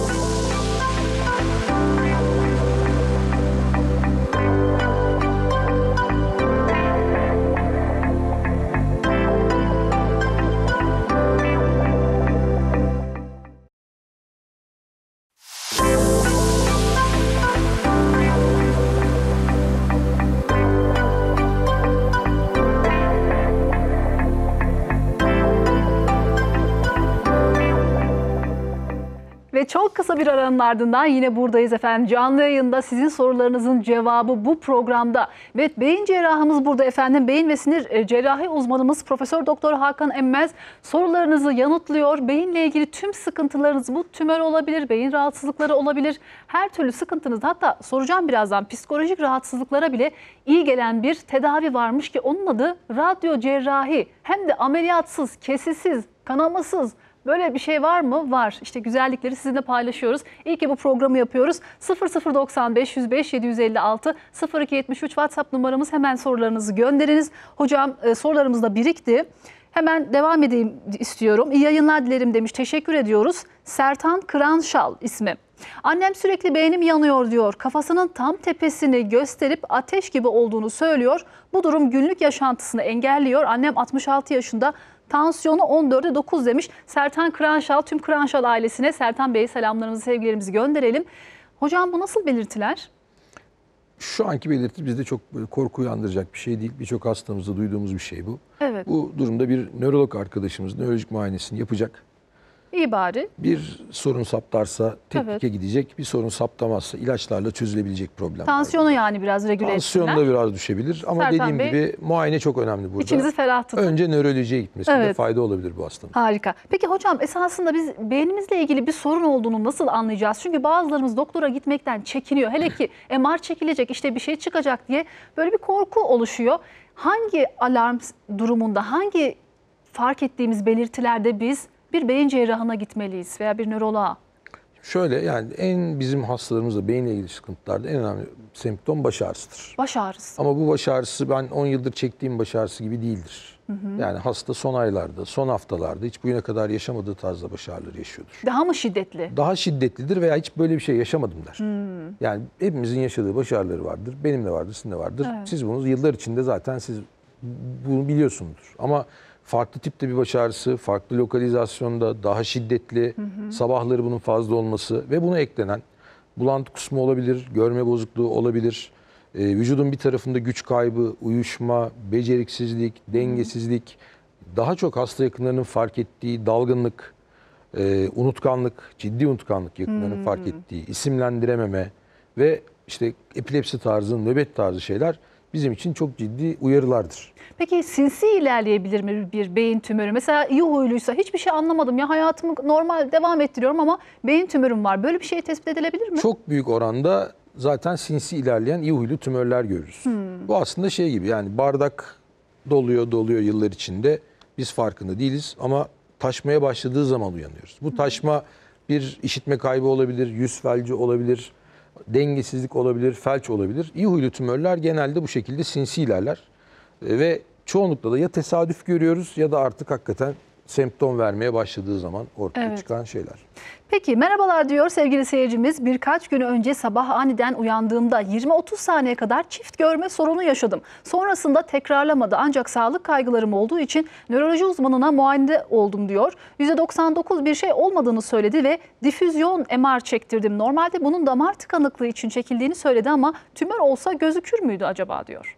Ve çok kısa bir aranın ardından yine buradayız efendim. Canlı yayında sizin sorularınızın cevabı bu programda. Ve beyin cerrahımız burada efendim. Beyin ve sinir e, cerrahi uzmanımız Profesör Doktor Hakan Emmez sorularınızı yanıtlıyor. Beyinle ilgili tüm sıkıntılarınız bu tümör olabilir, beyin rahatsızlıkları olabilir. Her türlü sıkıntınız hatta soracağım birazdan psikolojik rahatsızlıklara bile iyi gelen bir tedavi varmış ki onun adı radyo cerrahi. Hem de ameliyatsız, kesisiz, kanamasız, Böyle bir şey var mı? Var. İşte güzellikleri sizinle paylaşıyoruz. İyi ki bu programı yapıyoruz. 0095 105 756 0273 WhatsApp numaramız hemen sorularınızı gönderiniz. Hocam e, sorularımız da birikti. Hemen devam edeyim istiyorum. İyi yayınlar dilerim demiş. Teşekkür ediyoruz. Sertan Kranşal ismi. Annem sürekli beynim yanıyor diyor. Kafasının tam tepesini gösterip ateş gibi olduğunu söylüyor. Bu durum günlük yaşantısını engelliyor. Annem 66 yaşında Tansiyonu 14'e 9 demiş. Sertan Kranşal, tüm Kranşal ailesine Sertan Bey'e selamlarımızı, sevgilerimizi gönderelim. Hocam bu nasıl belirtiler? Şu anki belirti bizde çok korku uyandıracak bir şey değil. Birçok hastamızda duyduğumuz bir şey bu. Evet. Bu durumda bir nörolog arkadaşımız nörolojik muayenesini yapacak. İyi bari. Bir sorun saptarsa teknike evet. gidecek, bir sorun saptamazsa ilaçlarla çözülebilecek problem. Tansiyonu var. yani biraz regüle Tansiyonu da biraz düşebilir ama Serkan dediğim Bey, gibi muayene çok önemli burada. İçimizi ferah tutun. Önce nörolojiye gitmesinde evet. fayda olabilir bu hastanın. Harika. Peki hocam esasında biz beynimizle ilgili bir sorun olduğunu nasıl anlayacağız? Çünkü bazılarımız doktora gitmekten çekiniyor. Hele ki MR çekilecek işte bir şey çıkacak diye böyle bir korku oluşuyor. Hangi alarm durumunda hangi fark ettiğimiz belirtilerde biz bir beyin cerrahına gitmeliyiz veya bir nöroloğa? Şöyle yani en bizim hastalarımızda beyinle ilgili sıkıntılarda en önemli semptom baş ağrısıdır. Baş ağrısı. Ama bu baş ağrısı ben 10 yıldır çektiğim baş ağrısı gibi değildir. Hı hı. Yani hasta son aylarda, son haftalarda hiç bugüne kadar yaşamadığı tarzda baş ağrıları yaşıyordur. Daha mı şiddetli? Daha şiddetlidir veya hiç böyle bir şey yaşamadım der. Hı. Yani hepimizin yaşadığı baş ağrıları vardır. Benim de vardır, sizin de vardır. Evet. Siz bunu yıllar içinde zaten siz bunu biliyorsunuzdur. Ama farklı tipte bir baş ağrısı, farklı lokalizasyonda daha şiddetli, hı hı. sabahları bunun fazla olması ve buna eklenen bulantı kusma olabilir, görme bozukluğu olabilir. E, vücudun bir tarafında güç kaybı, uyuşma, beceriksizlik, dengesizlik, hı hı. daha çok hasta yakınlarının fark ettiği dalgınlık, e, unutkanlık, ciddi unutkanlık yakınlarının hı hmm. hı. fark ettiği, isimlendirememe ve işte epilepsi tarzı, nöbet tarzı şeyler bizim için çok ciddi uyarılardır. Peki sinsi ilerleyebilir mi bir beyin tümörü? Mesela iyi huyluysa hiçbir şey anlamadım ya hayatımı normal devam ettiriyorum ama beyin tümörüm var. Böyle bir şey tespit edilebilir mi? Çok büyük oranda zaten sinsi ilerleyen iyi huylu tümörler görürüz. Hmm. Bu aslında şey gibi yani bardak doluyor doluyor yıllar içinde biz farkında değiliz ama taşmaya başladığı zaman uyanıyoruz. Bu hmm. taşma bir işitme kaybı olabilir, yüz felci olabilir, dengesizlik olabilir, felç olabilir. İyi huylu tümörler genelde bu şekilde sinsi ilerler. E, ve çoğunlukla da ya tesadüf görüyoruz ya da artık hakikaten semptom vermeye başladığı zaman ortaya evet. çıkan şeyler. Peki merhabalar diyor sevgili seyircimiz. Birkaç gün önce sabah aniden uyandığımda 20-30 saniye kadar çift görme sorunu yaşadım. Sonrasında tekrarlamadı ancak sağlık kaygılarım olduğu için nöroloji uzmanına muayene oldum diyor. %99 bir şey olmadığını söyledi ve difüzyon MR çektirdim. Normalde bunun damar tıkanıklığı için çekildiğini söyledi ama tümör olsa gözükür müydü acaba diyor.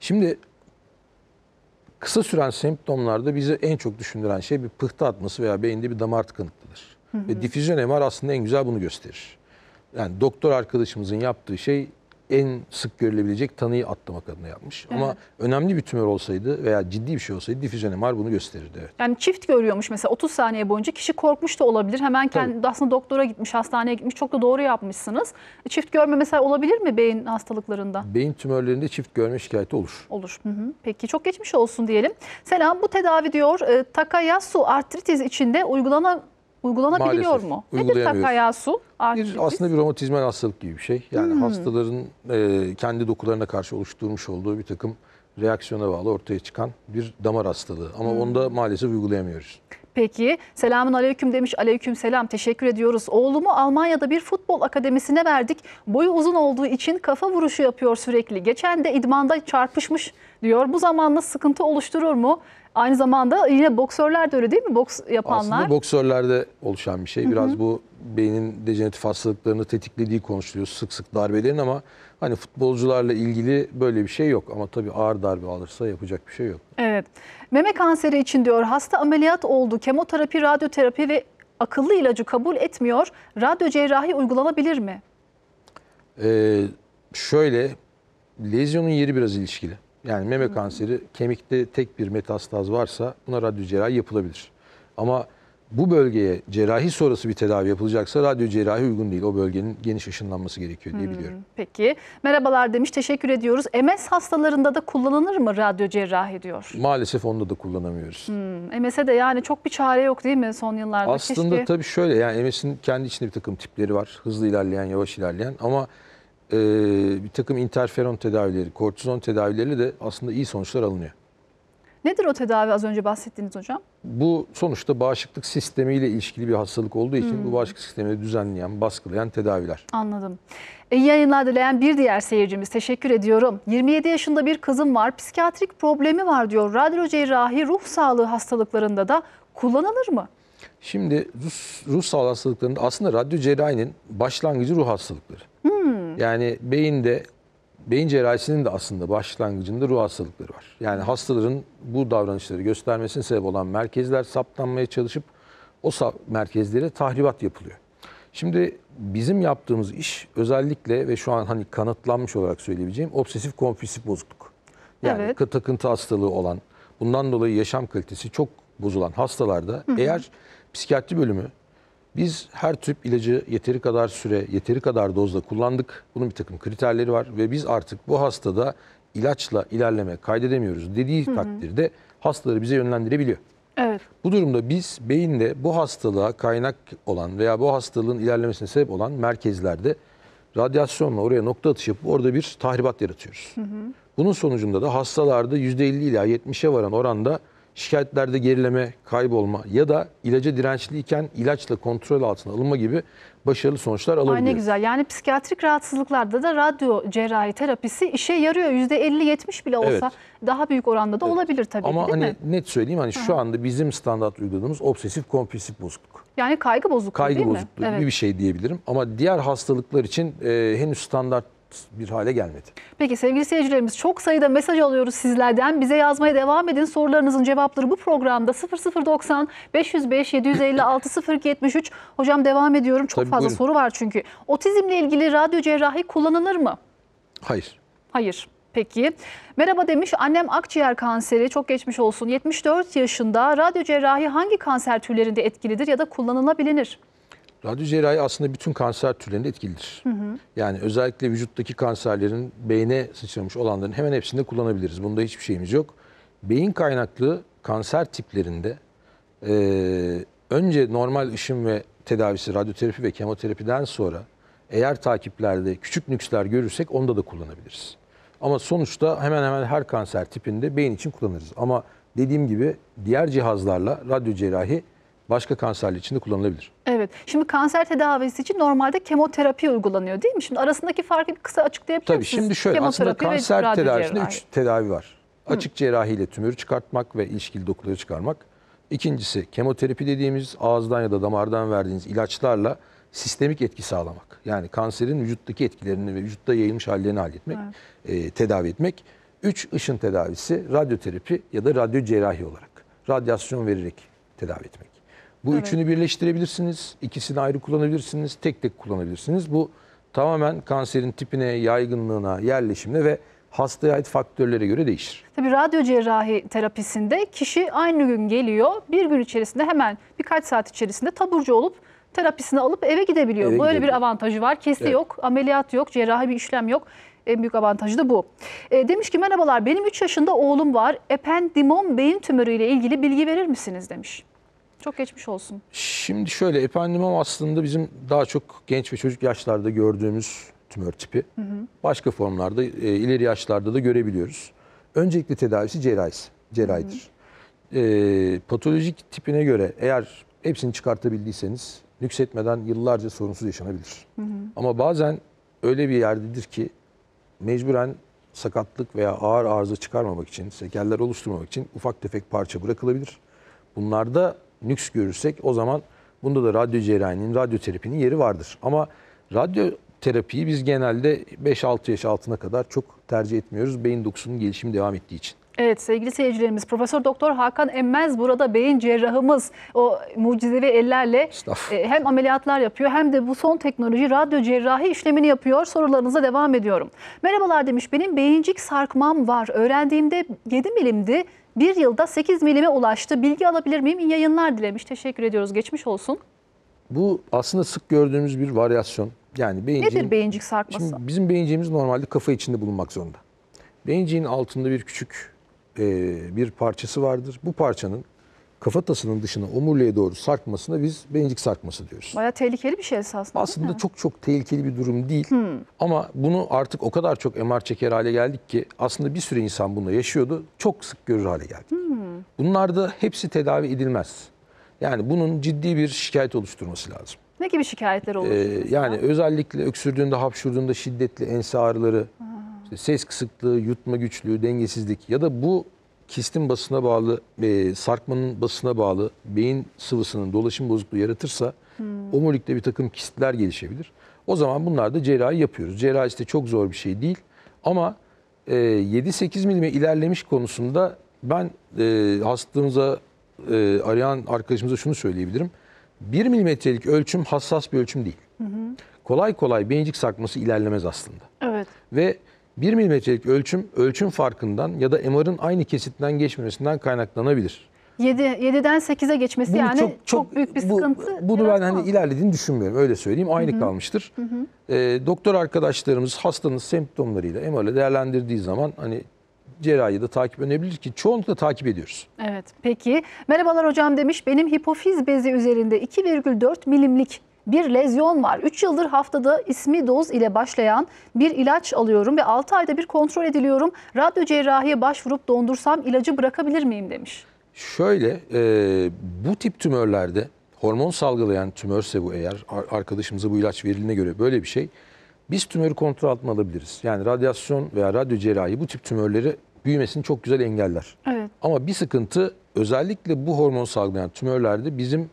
Şimdi Kısa süren semptomlarda bizi en çok düşündüren şey bir pıhtı atması veya beyinde bir damar tıkanıklığıdır. Hı hı. Ve difüzyon MR aslında en güzel bunu gösterir. Yani doktor arkadaşımızın yaptığı şey en sık görülebilecek tanıyı atlamak adına yapmış. Evet. Ama önemli bir tümör olsaydı veya ciddi bir şey olsaydı difüzyon MR bunu gösterirdi. Evet. Yani çift görüyormuş mesela 30 saniye boyunca kişi korkmuş da olabilir. Hemen kendi aslında doktora gitmiş, hastaneye gitmiş. Çok da doğru yapmışsınız. E, çift görme mesela olabilir mi beyin hastalıklarında? Beyin tümörlerinde çift görme şikayeti olur. Olur. Hı hı. Peki çok geçmiş olsun diyelim. Selam bu tedavi diyor e, Takayasu artritiz içinde uygulanan Uygulanabiliyor Maalesef, mu? Nedir takaya su? Bir, aslında bir romatizmal hastalık gibi bir şey. Yani hmm. hastaların e, kendi dokularına karşı oluşturmuş olduğu bir takım reaksiyona bağlı ortaya çıkan bir damar hastalığı. Ama hmm. onu da hmm. maalesef uygulayamıyoruz. Peki selamun aleyküm demiş aleyküm selam teşekkür ediyoruz. Oğlumu Almanya'da bir futbol akademisine verdik. Boyu uzun olduğu için kafa vuruşu yapıyor sürekli. Geçen de idmanda çarpışmış diyor. Bu zamanla sıkıntı oluşturur mu? Aynı zamanda yine boksörler de öyle değil mi? Boks yapanlar. Aslında boksörlerde oluşan bir şey. Biraz Hı -hı. bu beynin dejeneratif hastalıklarını tetiklediği konuşuluyor sık sık darbelerin ama hani futbolcularla ilgili böyle bir şey yok. Ama tabii ağır darbe alırsa yapacak bir şey yok. Evet. Meme kanseri için diyor hasta ameliyat oldu. Kemoterapi, radyoterapi ve akıllı ilacı kabul etmiyor. Radyo cerrahi uygulanabilir mi? Ee, şöyle lezyonun yeri biraz ilişkili. Yani meme kanseri kemikte tek bir metastaz varsa buna radyo cerrahi yapılabilir. Ama bu bölgeye cerrahi sonrası bir tedavi yapılacaksa radyo cerrahi uygun değil. O bölgenin geniş ışınlanması gerekiyor diye biliyorum. Peki. Merhabalar demiş. Teşekkür ediyoruz. MS hastalarında da kullanılır mı radyo cerrahi diyor. Maalesef onda da kullanamıyoruz. Hmm, MS'e de yani çok bir çare yok değil mi son yıllarda? Aslında Keşke... tabii şöyle yani MS'in kendi içinde bir takım tipleri var. Hızlı ilerleyen, yavaş ilerleyen ama e, bir takım interferon tedavileri, kortizon tedavileri de aslında iyi sonuçlar alınıyor. Nedir o tedavi az önce bahsettiğiniz hocam? Bu sonuçta bağışıklık sistemiyle ilişkili bir hastalık olduğu için hmm. bu bağışıklık sistemini düzenleyen, baskılayan tedaviler. Anladım. E, iyi yayınlar dileyen bir diğer seyircimiz teşekkür ediyorum. 27 yaşında bir kızım var, psikiyatrik problemi var diyor. Radyocerrahi ruh sağlığı hastalıklarında da kullanılır mı? Şimdi ruh, ruh sağlığı hastalıklarında aslında radyocerrahinin başlangıcı ruh hastalıkları. Hmm. Yani beyinde beyin cerrahisinin de aslında başlangıcında ruh hastalıkları var. Yani hastaların bu davranışları göstermesine sebep olan merkezler saptanmaya çalışıp o merkezlere tahribat yapılıyor. Şimdi bizim yaptığımız iş özellikle ve şu an hani kanıtlanmış olarak söyleyebileceğim obsesif kompulsif bozukluk. Yani evet. takıntı hastalığı olan, bundan dolayı yaşam kalitesi çok bozulan hastalarda hı hı. eğer psikiyatri bölümü biz her tüp ilacı yeteri kadar süre, yeteri kadar dozda kullandık. Bunun bir takım kriterleri var ve biz artık bu hastada ilaçla ilerleme kaydedemiyoruz dediği hı hı. takdirde hastaları bize yönlendirebiliyor. Evet. Bu durumda biz beyinde bu hastalığa kaynak olan veya bu hastalığın ilerlemesine sebep olan merkezlerde radyasyonla oraya nokta atışı yapıp orada bir tahribat yaratıyoruz. Hı hı. Bunun sonucunda da hastalarda %50 ila %70'e varan oranda şikayetlerde gerileme, kaybolma ya da ilaca dirençliyken ilaçla kontrol altına alınma gibi başarılı sonuçlar alabiliyor. Ay ne güzel. Yani psikiyatrik rahatsızlıklarda da radyo cerrahi terapisi işe yarıyor. %50-70 bile olsa evet. daha büyük oranda da evet. olabilir tabii Ama değil hani mi? net söyleyeyim hani Hı. şu anda bizim standart uyguladığımız obsesif kompulsif bozukluk. Yani kaygı bozukluğu kaygı değil bozukluğu mi? Kaygı bozukluğu evet. bir şey diyebilirim. Ama diğer hastalıklar için e, henüz standart bir hale gelmedi. Peki sevgili seyircilerimiz çok sayıda mesaj alıyoruz sizlerden. Bize yazmaya devam edin. Sorularınızın cevapları bu programda 0090 505 756 0273. Hocam devam ediyorum. Çok Tabii, fazla buyurun. soru var çünkü. Otizmle ilgili radyo cerrahi kullanılır mı? Hayır. Hayır. Peki. Merhaba demiş annem akciğer kanseri çok geçmiş olsun. 74 yaşında radyo cerrahi hangi kanser türlerinde etkilidir ya da kullanılabilir? Radyo cerrahi aslında bütün kanser türlerinde etkilidir. Hı hı. Yani özellikle vücuttaki kanserlerin beyne sıçramış olanların hemen hepsinde kullanabiliriz. Bunda hiçbir şeyimiz yok. Beyin kaynaklı kanser tiplerinde e, önce normal ışın ve tedavisi, radyoterapi ve kemoterapiden sonra eğer takiplerde küçük nüksler görürsek onda da kullanabiliriz. Ama sonuçta hemen hemen her kanser tipinde beyin için kullanırız. Ama dediğim gibi diğer cihazlarla radyo cerrahi başka kanserli için de kullanılabilir. Evet. Şimdi kanser tedavisi için normalde kemoterapi uygulanıyor değil mi? Şimdi arasındaki farkı bir kısa açıklayabilir Tabii, misiniz? Tabii şimdi şöyle aslında kanser tedavisinde 3 tedavi var. Hı. Açık cerrahiyle tümörü çıkartmak ve ilişkili dokuları çıkarmak. İkincisi kemoterapi dediğimiz ağızdan ya da damardan verdiğiniz ilaçlarla sistemik etki sağlamak. Yani kanserin vücuttaki etkilerini ve vücutta yayılmış hallerini halletmek, evet. e, tedavi etmek. Üç ışın tedavisi radyoterapi ya da radyo cerrahi olarak. Radyasyon vererek tedavi etmek. Bu evet. üçünü birleştirebilirsiniz. İkisini ayrı kullanabilirsiniz. Tek tek kullanabilirsiniz. Bu tamamen kanserin tipine, yaygınlığına, yerleşimine ve hastaya ait faktörlere göre değişir. Tabii radyo cerrahi terapisinde kişi aynı gün geliyor. Bir gün içerisinde hemen birkaç saat içerisinde taburcu olup terapisini alıp eve gidebiliyor. Eve Böyle bir avantajı var. Kesi evet. yok, ameliyat yok, cerrahi bir işlem yok. En büyük avantajı da bu. E, demiş ki merhabalar benim 3 yaşında oğlum var. Ependimom beyin tümörüyle ilgili bilgi verir misiniz demiş. Çok geçmiş olsun. Şimdi şöyle ependinom aslında bizim daha çok genç ve çocuk yaşlarda gördüğümüz tümör tipi. Hı hı. Başka formlarda e, ileri yaşlarda da görebiliyoruz. Öncelikli tedavisi cerrahisi, cerrahidir. Hı hı. E, patolojik tipine göre eğer hepsini çıkartabildiyseniz nüksetmeden yıllarca sorunsuz yaşanabilir. Hı hı. Ama bazen öyle bir yerdedir ki mecburen sakatlık veya ağır arıza çıkarmamak için, sekerler oluşturmamak için ufak tefek parça bırakılabilir. Bunlarda nüks görürsek o zaman bunda da radyo cerrahinin, radyo terapinin yeri vardır. Ama radyo terapiyi biz genelde 5-6 yaş altına kadar çok tercih etmiyoruz. Beyin dokusunun gelişimi devam ettiği için. Evet sevgili seyircilerimiz Profesör Doktor Hakan Emmez burada beyin cerrahımız o mucizevi ellerle e, hem ameliyatlar yapıyor hem de bu son teknoloji radyo cerrahi işlemini yapıyor. Sorularınıza devam ediyorum. Merhabalar demiş benim beyincik sarkmam var. Öğrendiğimde 7 milimdi bir yılda 8 milime ulaştı. Bilgi alabilir miyim? İyi yayınlar dilemiş. Teşekkür ediyoruz. Geçmiş olsun. Bu aslında sık gördüğümüz bir varyasyon. Yani beyinciğin, Nedir beyincik sarkması? Şimdi bizim beyinciğimiz normalde kafa içinde bulunmak zorunda. Beyinciğin altında bir küçük e, bir parçası vardır. Bu parçanın kafatasının dışına omurluya doğru sarkmasına biz beyincik sarkması diyoruz. Baya tehlikeli bir şey esasında. Aslında çok çok tehlikeli bir durum değil. Hmm. Ama bunu artık o kadar çok MR çeker hale geldik ki aslında bir süre insan bunu yaşıyordu. Çok sık görür hale geldik. Hmm. Bunlar da hepsi tedavi edilmez. Yani bunun ciddi bir şikayet oluşturması lazım. Ne gibi şikayetler olur? Ee, yani özellikle öksürdüğünde, hapşurduğunda şiddetli ense ağrıları, hmm. işte ses kısıklığı, yutma güçlüğü, dengesizlik ya da bu kistin basına bağlı, e, sarkmanın basına bağlı beyin sıvısının dolaşım bozukluğu yaratırsa hmm. omulikte bir takım kistler gelişebilir. O zaman bunlar da cerrahi yapıyoruz. Cerrahi işte çok zor bir şey değil ama e, 7-8 milime ilerlemiş konusunda ben e, hastalığımıza e, arayan arkadaşımıza şunu söyleyebilirim. 1 milimetrelik ölçüm hassas bir ölçüm değil. Hı hı. Kolay kolay beyincik sarkması ilerlemez aslında. Evet. Ve 1 milimetrelik ölçüm, ölçüm farkından ya da MR'ın aynı kesitten geçmemesinden kaynaklanabilir. 7 7'den 8'e geçmesi bunu yani çok, çok, çok büyük bir sıkıntı. bunu ben hani ilerlediğini düşünmüyorum. Öyle söyleyeyim. Aynı Hı-hı. kalmıştır. Hı-hı. E, ee, doktor arkadaşlarımız hastanın semptomlarıyla MR'le değerlendirdiği zaman hani cerrahi de takip edebilir ki çoğunlukla takip ediyoruz. Evet peki. Merhabalar hocam demiş benim hipofiz bezi üzerinde 2,4 milimlik bir lezyon var. 3 yıldır haftada ismi doz ile başlayan bir ilaç alıyorum ve 6 ayda bir kontrol ediliyorum. Radyo cerrahiye başvurup dondursam ilacı bırakabilir miyim demiş. Şöyle e, bu tip tümörlerde hormon salgılayan tümörse bu eğer arkadaşımıza bu ilaç verildiğine göre böyle bir şey. Biz tümörü kontrol altına alabiliriz. Yani radyasyon veya radyo cerrahi bu tip tümörleri büyümesini çok güzel engeller. Evet. Ama bir sıkıntı özellikle bu hormon salgılayan tümörlerde bizim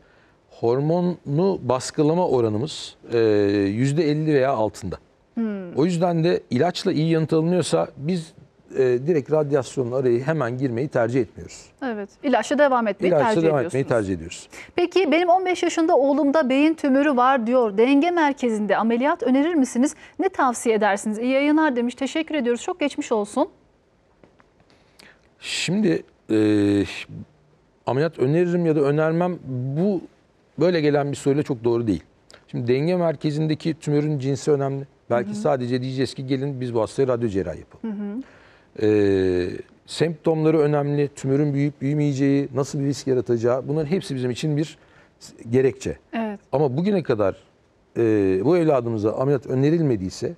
hormonu baskılama oranımız e, %50 veya altında. Hmm. O yüzden de ilaçla iyi yanıt alınıyorsa biz e, direkt radyasyonun arayı hemen girmeyi tercih etmiyoruz. Evet. ilaçla devam etmeyi İlaçla tercih devam etmeyi tercih ediyoruz. Peki benim 15 yaşında oğlumda beyin tümörü var diyor. Denge merkezinde ameliyat önerir misiniz? Ne tavsiye edersiniz? İyi yayınlar demiş. Teşekkür ediyoruz. Çok geçmiş olsun. Şimdi e, ameliyat öneririm ya da önermem bu böyle gelen bir söyle çok doğru değil. Şimdi denge merkezindeki tümörün cinsi önemli. Belki hı hı. sadece diyeceğiz ki gelin biz bu hastaya radyo cerrahi yapalım. Hı hı. Ee, semptomları önemli, tümörün büyüyüp büyümeyeceği, nasıl bir risk yaratacağı bunların hepsi bizim için bir gerekçe. Evet. Ama bugüne kadar e, bu evladımıza ameliyat önerilmediyse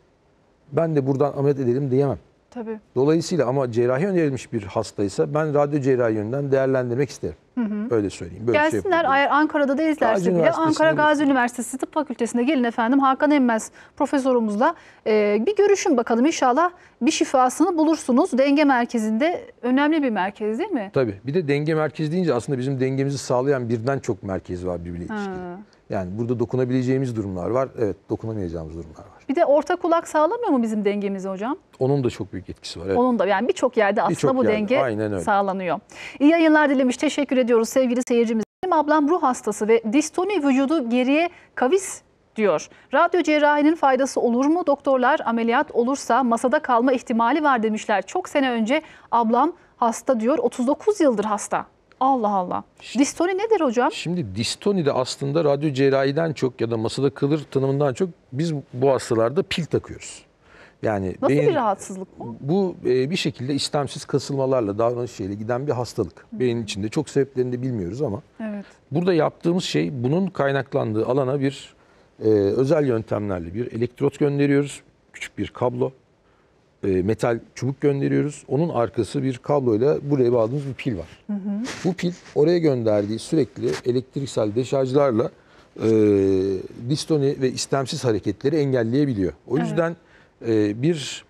ben de buradan ameliyat edelim diyemem. Tabii. Dolayısıyla ama cerrahi önerilmiş bir hastaysa ben radyo cerrahi yönden değerlendirmek isterim. Hı hı. Öyle söyleyeyim. Böyle şey Gelsinler şey eğer Ankara'da da izlerse Gazi bile Ankara Gazi Üniversitesi Tıp Fakültesi'nde gelin efendim Hakan Emmez profesörümüzle e, bir görüşün bakalım inşallah bir şifasını bulursunuz. Denge merkezinde önemli bir merkez değil mi? Tabii bir de denge merkezi deyince aslında bizim dengemizi sağlayan birden çok merkez var birbirine ilişkili. Yani burada dokunabileceğimiz durumlar var. Evet dokunamayacağımız durumlar var. Bir de orta kulak sağlamıyor mu bizim dengemizi hocam? Onun da çok büyük etkisi var. Evet. Onun da yani birçok yerde aslında bu yerde. denge Aynen öyle. sağlanıyor. İyi yayınlar dilemiş. Teşekkür ediyoruz sevgili seyircimiz. Benim ablam ruh hastası ve distoni vücudu geriye kavis diyor. Radyo cerrahinin faydası olur mu? Doktorlar ameliyat olursa masada kalma ihtimali var demişler. Çok sene önce ablam hasta diyor. 39 yıldır hasta. Allah Allah. Distoni nedir hocam? Şimdi distoni de aslında radyo cerrahiden çok ya da masada kılır tanımından çok biz bu hastalarda pil takıyoruz. Yani Nasıl beyin, bir rahatsızlık bu? Bu e, bir şekilde istemsiz kasılmalarla, davranış giden bir hastalık. Hı. Hmm. Beynin içinde çok sebeplerini de bilmiyoruz ama. Evet. Burada yaptığımız şey bunun kaynaklandığı alana bir e, özel yöntemlerle bir elektrot gönderiyoruz. Küçük bir kablo. E, metal çubuk gönderiyoruz. Onun arkası bir kabloyla buraya bağladığımız bir pil var. Hı hı. Bu pil oraya gönderdiği sürekli elektriksel deşarjlarla e, distoni ve istemsiz hareketleri engelleyebiliyor. O yüzden e, bir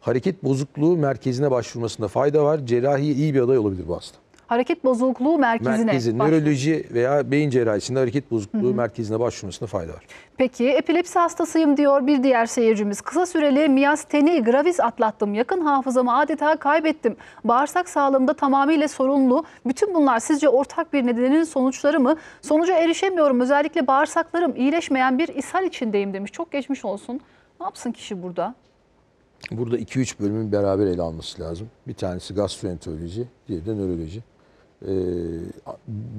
hareket bozukluğu merkezine başvurmasında fayda var. cerrahi iyi bir aday olabilir bu hasta hareket bozukluğu merkezine Merkezi, başvurur. nöroloji veya beyin cerrahisinde hareket bozukluğu Hı-hı. merkezine başvurmasına fayda var. Peki epilepsi hastasıyım diyor bir diğer seyircimiz. Kısa süreli miyasteni gravis atlattım. Yakın hafızamı adeta kaybettim. Bağırsak sağlığımda tamamıyla sorunlu. Bütün bunlar sizce ortak bir nedenin sonuçları mı? Sonuca erişemiyorum. Özellikle bağırsaklarım iyileşmeyen bir ishal içindeyim demiş. Çok geçmiş olsun. Ne yapsın kişi burada? Burada 2-3 bölümün beraber ele alması lazım. Bir tanesi gastroenteroloji, diğeri de nöroloji. Ee,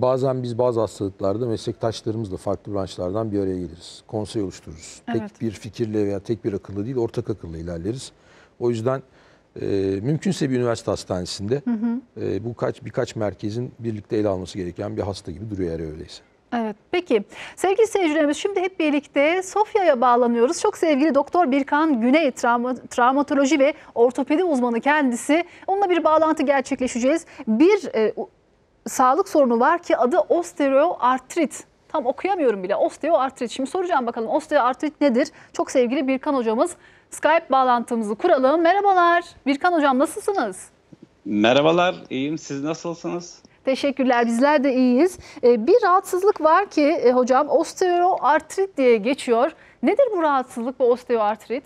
bazen biz bazı hastalıklarda meslektaşlarımızla farklı branşlardan bir araya geliriz. Konsey oluştururuz. Evet. Tek bir fikirle veya tek bir akıllı değil ortak akıllı ilerleriz. O yüzden e, mümkünse bir üniversite hastanesinde hı hı. E, bu kaç birkaç merkezin birlikte ele alması gereken bir hasta gibi duruyor eğer öyleyse. Evet peki sevgili seyircilerimiz şimdi hep birlikte Sofya'ya bağlanıyoruz. Çok sevgili Doktor Birkan Güney travma, travmatoloji ve ortopedi uzmanı kendisi. Onunla bir bağlantı gerçekleşeceğiz. Bir e, sağlık sorunu var ki adı osteoartrit. Tam okuyamıyorum bile. Osteoartrit. Şimdi soracağım bakalım osteoartrit nedir? Çok sevgili Birkan hocamız Skype bağlantımızı kuralım. Merhabalar. Birkan hocam nasılsınız? Merhabalar. İyiyim. Siz nasılsınız? Teşekkürler. Bizler de iyiyiz. Ee, bir rahatsızlık var ki e, hocam osteoartrit diye geçiyor. Nedir bu rahatsızlık bu osteoartrit?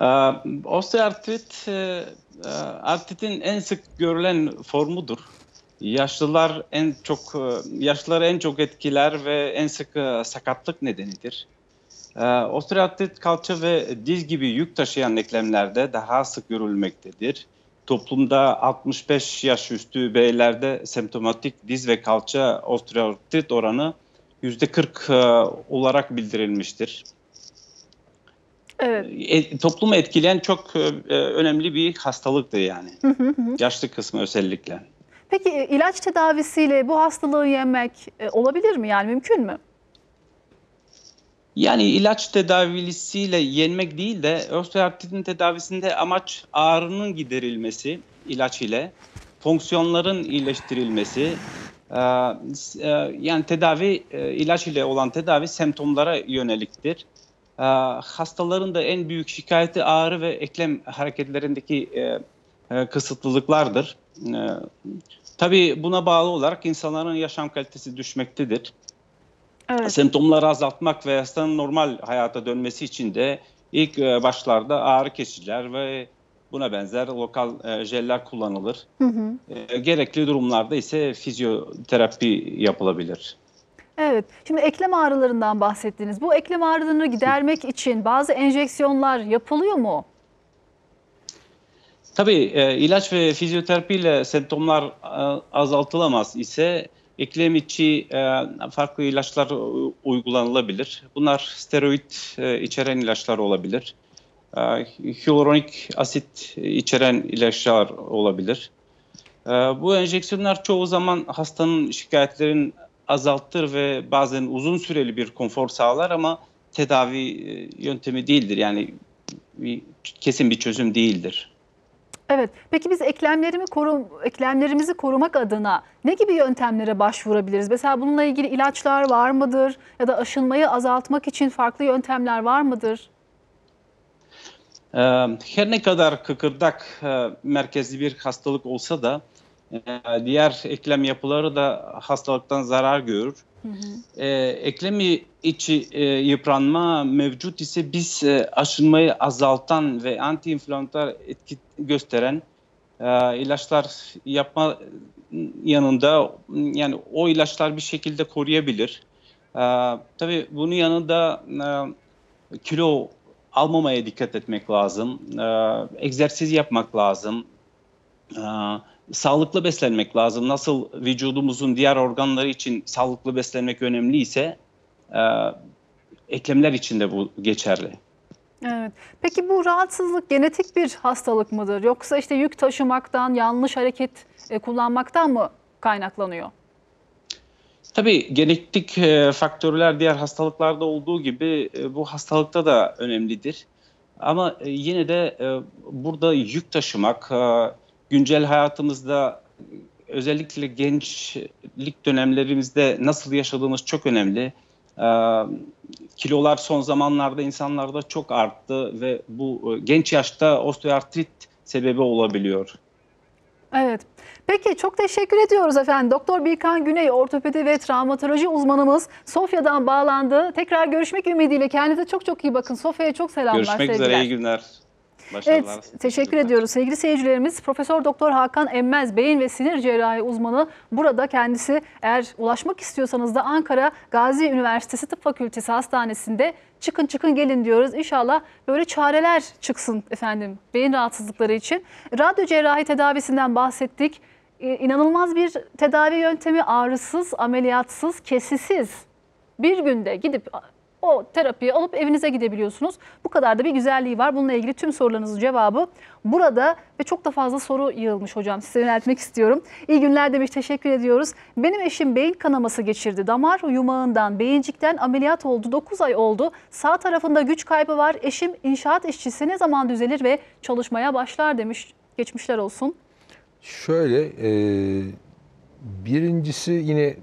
Ee, osteoartrit e, ee, artritin en sık görülen formudur. Yaşlılar en çok e, yaşlıları en çok etkiler ve en sık e, sakatlık nedenidir. Osteoartrit ee, kalça ve diz gibi yük taşıyan eklemlerde daha sık görülmektedir. Toplumda 65 yaş üstü beylerde semptomatik diz ve kalça osteoartrit oranı %40 e, olarak bildirilmiştir. Evet. E, toplumu etkileyen çok e, e önemli bir hastalıktı yani. Yaşlı kısmı özellikle. Peki e, ilaç tedavisiyle bu hastalığı yemek e, olabilir mi yani mümkün mü? Yani ilaç tedavisiyle yenmek değil de osteoartritin tedavisinde amaç ağrının giderilmesi ilaç ile, fonksiyonların iyileştirilmesi, e, yani tedavi ilaç ile olan tedavi semptomlara yöneliktir. Ee, hastaların da en büyük şikayeti ağrı ve eklem hareketlerindeki e, e, kısıtlılıklardır. Ee, tabii buna bağlı olarak insanların yaşam kalitesi düşmektedir. Evet. Semptomları azaltmak ve hastanın normal hayata dönmesi için de ilk e, başlarda ağrı kesiciler ve buna benzer lokal jeller kullanılır. Hı hı. Ee, gerekli durumlarda ise fizyoterapi yapılabilir. Evet. Şimdi eklem ağrılarından bahsettiniz. Bu eklem ağrılarını gidermek için bazı enjeksiyonlar yapılıyor mu? Tabii e, ilaç ve fizyoterapiyle semptomlar e, azaltılamaz ise eklem içi e, farklı ilaçlar uygulanılabilir. Bunlar steroid e, içeren ilaçlar olabilir. E, hyaluronik asit içeren ilaçlar olabilir. E, bu enjeksiyonlar çoğu zaman hastanın şikayetlerin azaltır ve bazen uzun süreli bir konfor sağlar ama tedavi e, yöntemi değildir. Yani bir, kesin bir çözüm değildir. Evet. Peki biz eklemlerimi korum eklemlerimizi korumak adına ne gibi yöntemlere başvurabiliriz? Mesela bununla ilgili ilaçlar var mıdır ya da aşınmayı azaltmak için farklı yöntemler var mıdır? Her ne kadar kıkırdak merkezli bir hastalık olsa da ee, diğer eklem yapıları da hastalıktan zarar görür. Hı hı. E, ee, eklemi içi e, yıpranma mevcut ise biz e, aşınmayı azaltan ve antiinflamatuar etki gösteren e, ilaçlar yapma yanında yani o ilaçlar bir şekilde koruyabilir. E, tabii bunun yanında e, kilo almamaya dikkat etmek lazım. E, egzersiz yapmak lazım. E, sağlıklı beslenmek lazım. Nasıl vücudumuzun diğer organları için sağlıklı beslenmek önemliyse e, eklemler için de bu geçerli. Evet. Peki bu rahatsızlık genetik bir hastalık mıdır? Yoksa işte yük taşımaktan, yanlış hareket e, kullanmaktan mı kaynaklanıyor? Tabii genetik e, faktörler diğer hastalıklarda olduğu gibi e, bu hastalıkta da önemlidir. Ama yine de burada yük taşımak, güncel hayatımızda özellikle gençlik dönemlerimizde nasıl yaşadığımız çok önemli. Ee, kilolar son zamanlarda insanlarda çok arttı ve bu e, genç yaşta osteoartrit sebebi olabiliyor. Evet. Peki çok teşekkür ediyoruz efendim. Doktor Birkan Güney ortopedi ve travmatoloji uzmanımız Sofya'dan bağlandı. Tekrar görüşmek ümidiyle kendinize çok çok iyi bakın. Sofya'ya çok selamlar. Görüşmek sevgiler. üzere iyi günler. Başarılar. Evet, teşekkür ediyoruz. Sevgili seyircilerimiz Profesör Doktor Hakan Emmez beyin ve sinir cerrahi uzmanı burada kendisi eğer ulaşmak istiyorsanız da Ankara Gazi Üniversitesi Tıp Fakültesi Hastanesi'nde çıkın çıkın gelin diyoruz. İnşallah böyle çareler çıksın efendim beyin rahatsızlıkları için. Radyo cerrahi tedavisinden bahsettik. Ee, İnanılmaz bir tedavi yöntemi ağrısız, ameliyatsız, kesisiz. Bir günde gidip o terapiyi alıp evinize gidebiliyorsunuz. Bu kadar da bir güzelliği var. Bununla ilgili tüm sorularınızın cevabı burada ve çok da fazla soru yığılmış hocam. Size yöneltmek istiyorum. İyi günler demiş teşekkür ediyoruz. Benim eşim beyin kanaması geçirdi. Damar yumağından, beyincikten ameliyat oldu. 9 ay oldu. Sağ tarafında güç kaybı var. Eşim inşaat işçisi ne zaman düzelir ve çalışmaya başlar demiş. Geçmişler olsun. Şöyle e, birincisi yine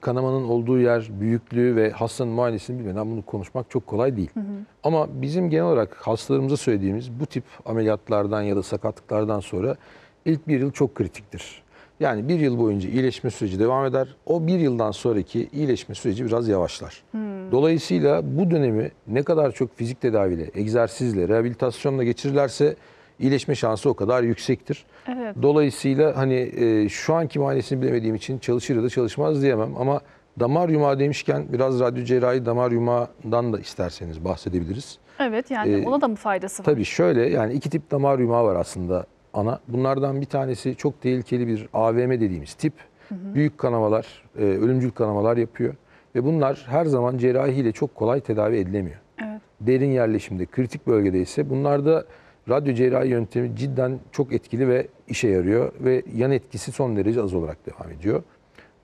kanamanın olduğu yer, büyüklüğü ve hastanın muayenesini bilmeden bunu konuşmak çok kolay değil. Hı hı. Ama bizim genel olarak hastalarımıza söylediğimiz bu tip ameliyatlardan ya da sakatlıklardan sonra ilk bir yıl çok kritiktir. Yani bir yıl boyunca iyileşme süreci devam eder. O bir yıldan sonraki iyileşme süreci biraz yavaşlar. Hmm. Dolayısıyla bu dönemi ne kadar çok fizik tedaviyle, egzersizle, rehabilitasyonla geçirirlerse iyileşme şansı o kadar yüksektir. Evet. Dolayısıyla hani e, şu anki muayenesini bilemediğim için çalışır ya da çalışmaz diyemem ama damar yumağı demişken biraz radyo cerrahi damar yumağından da isterseniz bahsedebiliriz. Evet yani ee, ona da mı faydası var? Tabii şöyle yani iki tip damar yumağı var aslında ana. Bunlardan bir tanesi çok tehlikeli bir AVM dediğimiz tip. Hı hı. Büyük kanamalar, e, ölümcül kanamalar yapıyor. Ve bunlar her zaman cerrahiyle çok kolay tedavi edilemiyor. Evet. Derin yerleşimde, kritik bölgede ise bunlarda radyo cerrahi yöntemi cidden çok etkili ve işe yarıyor ve yan etkisi son derece az olarak devam ediyor.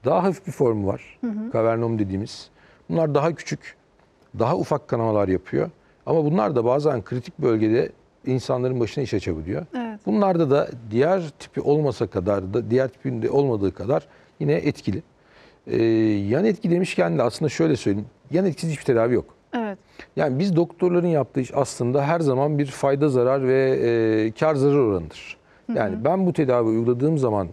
Daha hafif bir formu var. Kavernom dediğimiz. Bunlar daha küçük, daha ufak kanamalar yapıyor. Ama bunlar da bazen kritik bölgede insanların başına iş açabiliyor. Evet. Bunlarda da diğer tipi olmasa kadar da diğer tipinde olmadığı kadar yine etkili. Ee, yan etki demişken de aslında şöyle söyleyeyim. Yan etkisi hiçbir tedavi yok. Evet. Yani biz doktorların yaptığı iş aslında her zaman bir fayda zarar ve e, kar zarar oranıdır. Yani hı hı. ben bu tedavi uyguladığım zaman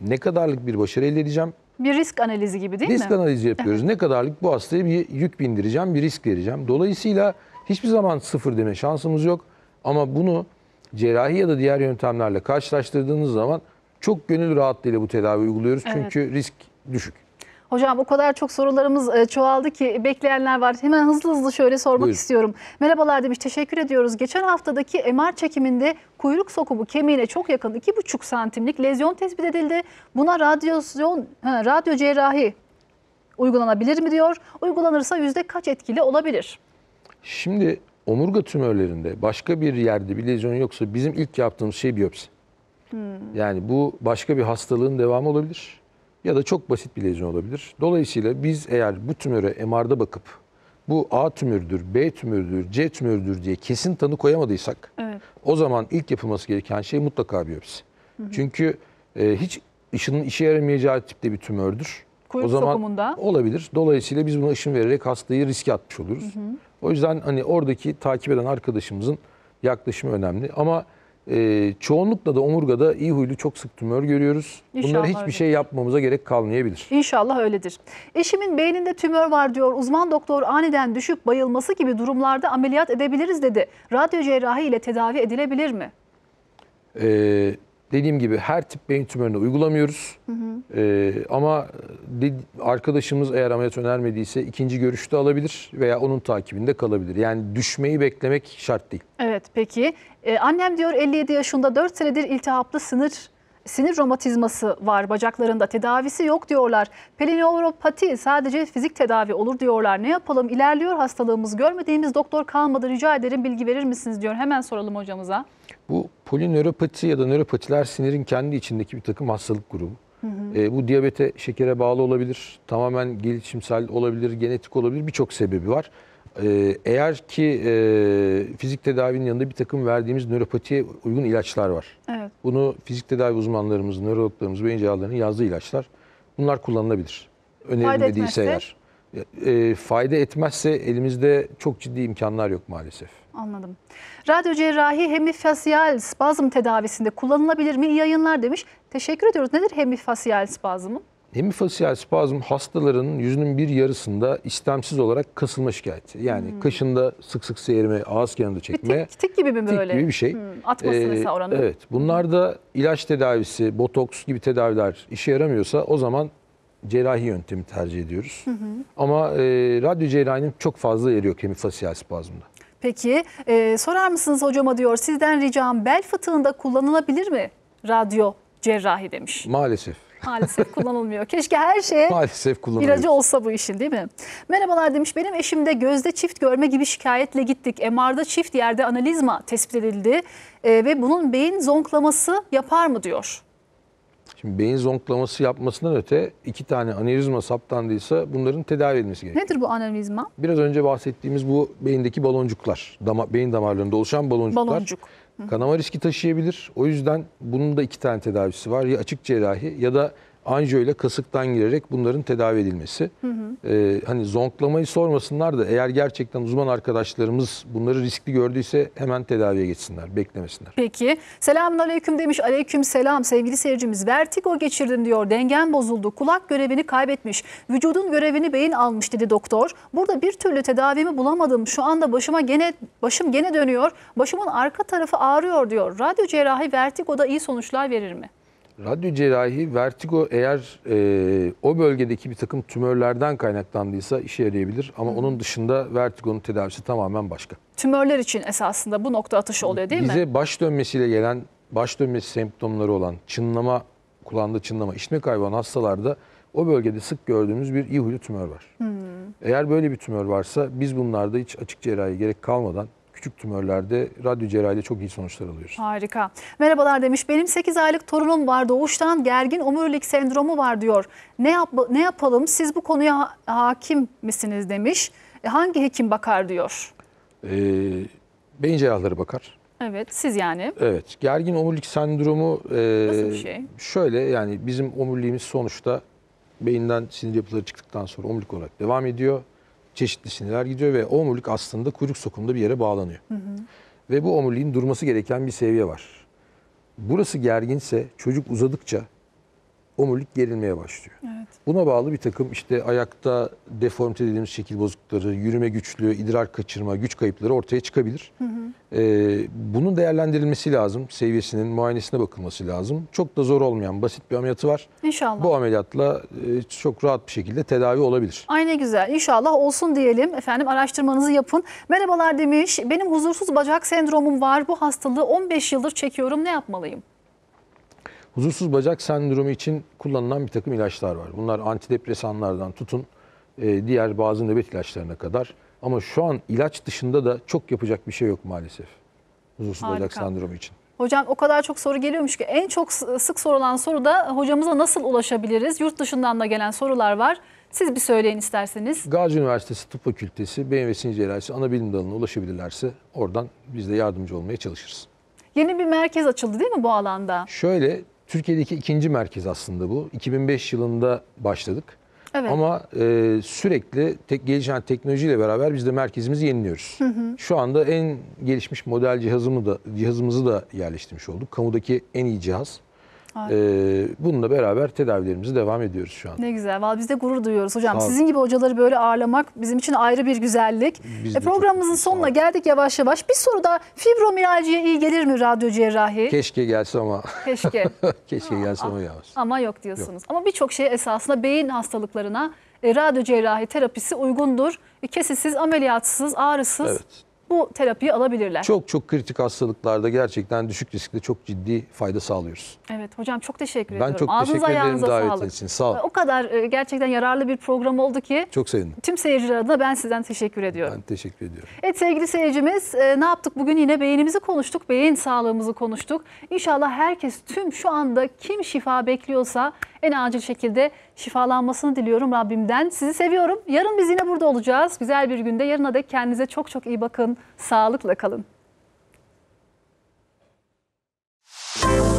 ne kadarlık bir başarı elde edeceğim? Bir risk analizi gibi değil risk mi? Risk analizi yapıyoruz. Ne kadarlık bu hastaya bir yük bindireceğim, bir risk vereceğim. Dolayısıyla hiçbir zaman sıfır deme şansımız yok. Ama bunu cerrahi ya da diğer yöntemlerle karşılaştırdığınız zaman çok gönül rahatlığıyla bu tedavi uyguluyoruz. Evet. Çünkü risk düşük. Hocam o kadar çok sorularımız e, çoğaldı ki bekleyenler var. Hemen hızlı hızlı şöyle sormak Buyur. istiyorum. Merhabalar demiş teşekkür ediyoruz. Geçen haftadaki MR çekiminde kuyruk sokumu kemiğine çok yakın 2,5 santimlik lezyon tespit edildi. Buna radyasyon, ha, radyo cerrahi uygulanabilir mi diyor. Uygulanırsa yüzde kaç etkili olabilir? Şimdi omurga tümörlerinde başka bir yerde bir lezyon yoksa bizim ilk yaptığımız şey biyopsi. Hmm. Yani bu başka bir hastalığın devamı olabilir ya da çok basit bir lezyon olabilir. Dolayısıyla biz eğer bu tümöre MR'da bakıp bu A tümürdür, B tümürdür, C tümürdür diye kesin tanı koyamadıysak evet. o zaman ilk yapılması gereken şey mutlaka biyopsi. Hı hı. Çünkü e, hiç ışının işe yaramayacağı tipte bir tümördür. Kuyruk o zaman sokumunda. olabilir. Dolayısıyla biz buna ışın vererek hastayı riske atmış oluruz. Hı hı. O yüzden hani oradaki takip eden arkadaşımızın yaklaşımı önemli. Ama e, çoğunlukla da omurgada iyi huylu çok sık tümör görüyoruz. İnşallah Bunlara hiçbir şey öyledir. şey yapmamıza gerek kalmayabilir. İnşallah öyledir. Eşimin beyninde tümör var diyor. Uzman doktor aniden düşüp bayılması gibi durumlarda ameliyat edebiliriz dedi. Radyo cerrahi ile tedavi edilebilir mi? Eee dediğim gibi her tip beyin tümörüne uygulamıyoruz. Hı hı. Ee, ama arkadaşımız eğer ameliyat önermediyse ikinci görüşte alabilir veya onun takibinde kalabilir. Yani düşmeyi beklemek şart değil. Evet peki. Ee, annem diyor 57 yaşında 4 senedir iltihaplı sınır sinir romatizması var bacaklarında tedavisi yok diyorlar. Pelineuropati sadece fizik tedavi olur diyorlar. Ne yapalım ilerliyor hastalığımız görmediğimiz doktor kalmadı rica ederim bilgi verir misiniz diyor. Hemen soralım hocamıza. Bu polinöropati ya da nöropatiler sinirin kendi içindeki bir takım hastalık grubu. E, bu diyabete, şekere bağlı olabilir, tamamen gelişimsel olabilir, genetik olabilir birçok sebebi var. Ee, eğer ki e, fizik tedavinin yanında bir takım verdiğimiz nöropatiye uygun ilaçlar var. Evet. Bunu fizik tedavi uzmanlarımız, nörologlarımız, beyin cerrahlarının yazdığı ilaçlar. Bunlar kullanılabilir. Önerilmediyse eğer. E, fayda etmezse elimizde çok ciddi imkanlar yok maalesef. Anladım. Radyo cerrahi hemifasyal spazm tedavisinde kullanılabilir mi? İyi yayınlar demiş. Teşekkür ediyoruz. Nedir hemifasyal spazmın? hemifasiyel spazm hastaların yüzünün bir yarısında istemsiz olarak kasılma şikayeti. Yani hmm. kaşında sık sık seyirme, ağız kenarında çekme. Bir tık, tık gibi mi böyle? gibi bir şey. Hmm. Atması ee, mesela oranı. Evet. Bunlarda ilaç tedavisi, botoks gibi tedaviler işe yaramıyorsa o zaman cerrahi yöntemi tercih ediyoruz. Hı Ama e, radyo cerrahinin çok fazla yeri yok hemifasiyel spazmda. Peki e, sorar mısınız hocama diyor sizden ricam bel fıtığında kullanılabilir mi radyo cerrahi demiş. Maalesef maalesef kullanılmıyor. Keşke her şeye maalesef ilacı olsa bu işin değil mi? Merhabalar demiş benim eşimde gözde çift görme gibi şikayetle gittik. MR'da çift yerde analizma tespit edildi e, ve bunun beyin zonklaması yapar mı diyor. Şimdi beyin zonklaması yapmasından öte iki tane analizma saptandıysa bunların tedavi edilmesi gerekiyor. Nedir bu analizma? Biraz önce bahsettiğimiz bu beyindeki baloncuklar, dama, beyin damarlarında oluşan baloncuklar. Baloncuk Kanama riski taşıyabilir. O yüzden bunun da iki tane tedavisi var. Ya açık cerrahi ya da anjiyo ile kasıktan girerek bunların tedavi edilmesi. Hı hı. Ee, hani zonklamayı sormasınlar da eğer gerçekten uzman arkadaşlarımız bunları riskli gördüyse hemen tedaviye geçsinler, beklemesinler. Peki. Selamun aleyküm demiş. Aleyküm selam sevgili seyircimiz. Vertigo geçirdim diyor. Dengen bozuldu. Kulak görevini kaybetmiş. Vücudun görevini beyin almış dedi doktor. Burada bir türlü tedavimi bulamadım. Şu anda başıma gene başım gene dönüyor. Başımın arka tarafı ağrıyor diyor. Radyo cerrahi vertigoda iyi sonuçlar verir mi? radyo cerrahi vertigo eğer e, o bölgedeki bir takım tümörlerden kaynaklandıysa işe yarayabilir. Ama hmm. onun dışında vertigonun tedavisi tamamen başka. Tümörler için esasında bu nokta atışı oluyor değil Bize mi? Bize baş dönmesiyle gelen, baş dönmesi semptomları olan çınlama, kulağında çınlama, işitme kaybı olan hastalarda o bölgede sık gördüğümüz bir iyi huylu tümör var. Hmm. Eğer böyle bir tümör varsa biz bunlarda hiç açık cerrahi gerek kalmadan küçük tümörlerde radyo cerrahide çok iyi sonuçlar alıyoruz. Harika. Merhabalar demiş. Benim 8 aylık torunum var doğuştan gergin omurilik sendromu var diyor. Ne, yap ne yapalım siz bu konuya ha hakim misiniz demiş. E, hangi hekim bakar diyor. Ee, beyin cerrahları bakar. Evet siz yani. Evet gergin omurilik sendromu e, Nasıl bir şey? şöyle yani bizim omuriliğimiz sonuçta beyinden sinir yapıları çıktıktan sonra omurilik olarak devam ediyor çeşitli sinirler gidiyor ve omurilik aslında kuyruk sokumunda bir yere bağlanıyor. Hı hı. Ve bu omuriliğin durması gereken bir seviye var. Burası gerginse çocuk uzadıkça omurilik gerilmeye başlıyor. Evet. Buna bağlı bir takım işte ayakta deformite dediğimiz şekil bozuklukları, yürüme güçlüğü, idrar kaçırma, güç kayıpları ortaya çıkabilir. Hı hı. Ee, bunun değerlendirilmesi lazım. Seviyesinin muayenesine bakılması lazım. Çok da zor olmayan basit bir ameliyatı var. İnşallah. Bu ameliyatla e, çok rahat bir şekilde tedavi olabilir. Aynı güzel. İnşallah olsun diyelim. Efendim araştırmanızı yapın. Merhabalar demiş. Benim huzursuz bacak sendromum var. Bu hastalığı 15 yıldır çekiyorum. Ne yapmalıyım? Huzursuz bacak sendromu için kullanılan bir takım ilaçlar var. Bunlar antidepresanlardan tutun e, diğer bazı nöbet ilaçlarına kadar. Ama şu an ilaç dışında da çok yapacak bir şey yok maalesef. Huzursuz Harika. bacak sendromu için. Hocam o kadar çok soru geliyormuş ki en çok sık sorulan soru da hocamıza nasıl ulaşabiliriz? Yurt dışından da gelen sorular var. Siz bir söyleyin isterseniz. Gazi Üniversitesi Tıp Fakültesi Beyin ve Sinir Cerrahisi Anabilim Dalı'na ulaşabilirlerse oradan biz de yardımcı olmaya çalışırız. Yeni bir merkez açıldı değil mi bu alanda? Şöyle Türkiye'deki ikinci merkez aslında bu. 2005 yılında başladık. Evet. Ama e, sürekli tek, gelişen teknolojiyle beraber biz de merkezimizi yeniliyoruz. Hı hı. Şu anda en gelişmiş model cihazımı da cihazımızı da yerleştirmiş olduk. Kamudaki en iyi cihaz. Ee, bununla beraber tedavilerimizi devam ediyoruz şu an. Ne güzel. Vallahi biz de gurur duyuyoruz hocam. Sizin gibi hocaları böyle ağırlamak bizim için ayrı bir güzellik. E, programımızın sonuna geldik yavaş yavaş. Bir soru daha fibromiyaljiye iyi gelir mi radyo cerrahi? Keşke gelse ama Keşke. keşke gelse ama ah, yavaş. Ama yok diyorsunuz. Ama birçok şey esasında beyin hastalıklarına e, radyo cerrahi terapisi uygundur. E, kesisiz, ameliyatsız, ağrısız. Evet bu terapiyi alabilirler. Çok çok kritik hastalıklarda gerçekten düşük riskle çok ciddi fayda sağlıyoruz. Evet hocam çok teşekkür ben ediyorum. Ben çok Ağzınıza teşekkür ederim davetin için. Sağ olun. O kadar e, gerçekten yararlı bir program oldu ki. Çok sevindim. Tüm seyirciler adına ben sizden teşekkür ediyorum. Ben teşekkür ediyorum. Evet sevgili seyircimiz e, ne yaptık bugün yine beynimizi konuştuk, beyin sağlığımızı konuştuk. İnşallah herkes tüm şu anda kim şifa bekliyorsa en acil şekilde şifalanmasını diliyorum Rabbimden. Sizi seviyorum. Yarın biz yine burada olacağız. Güzel bir günde. Yarına dek kendinize çok çok iyi bakın. Sağlıkla kalın. Müzik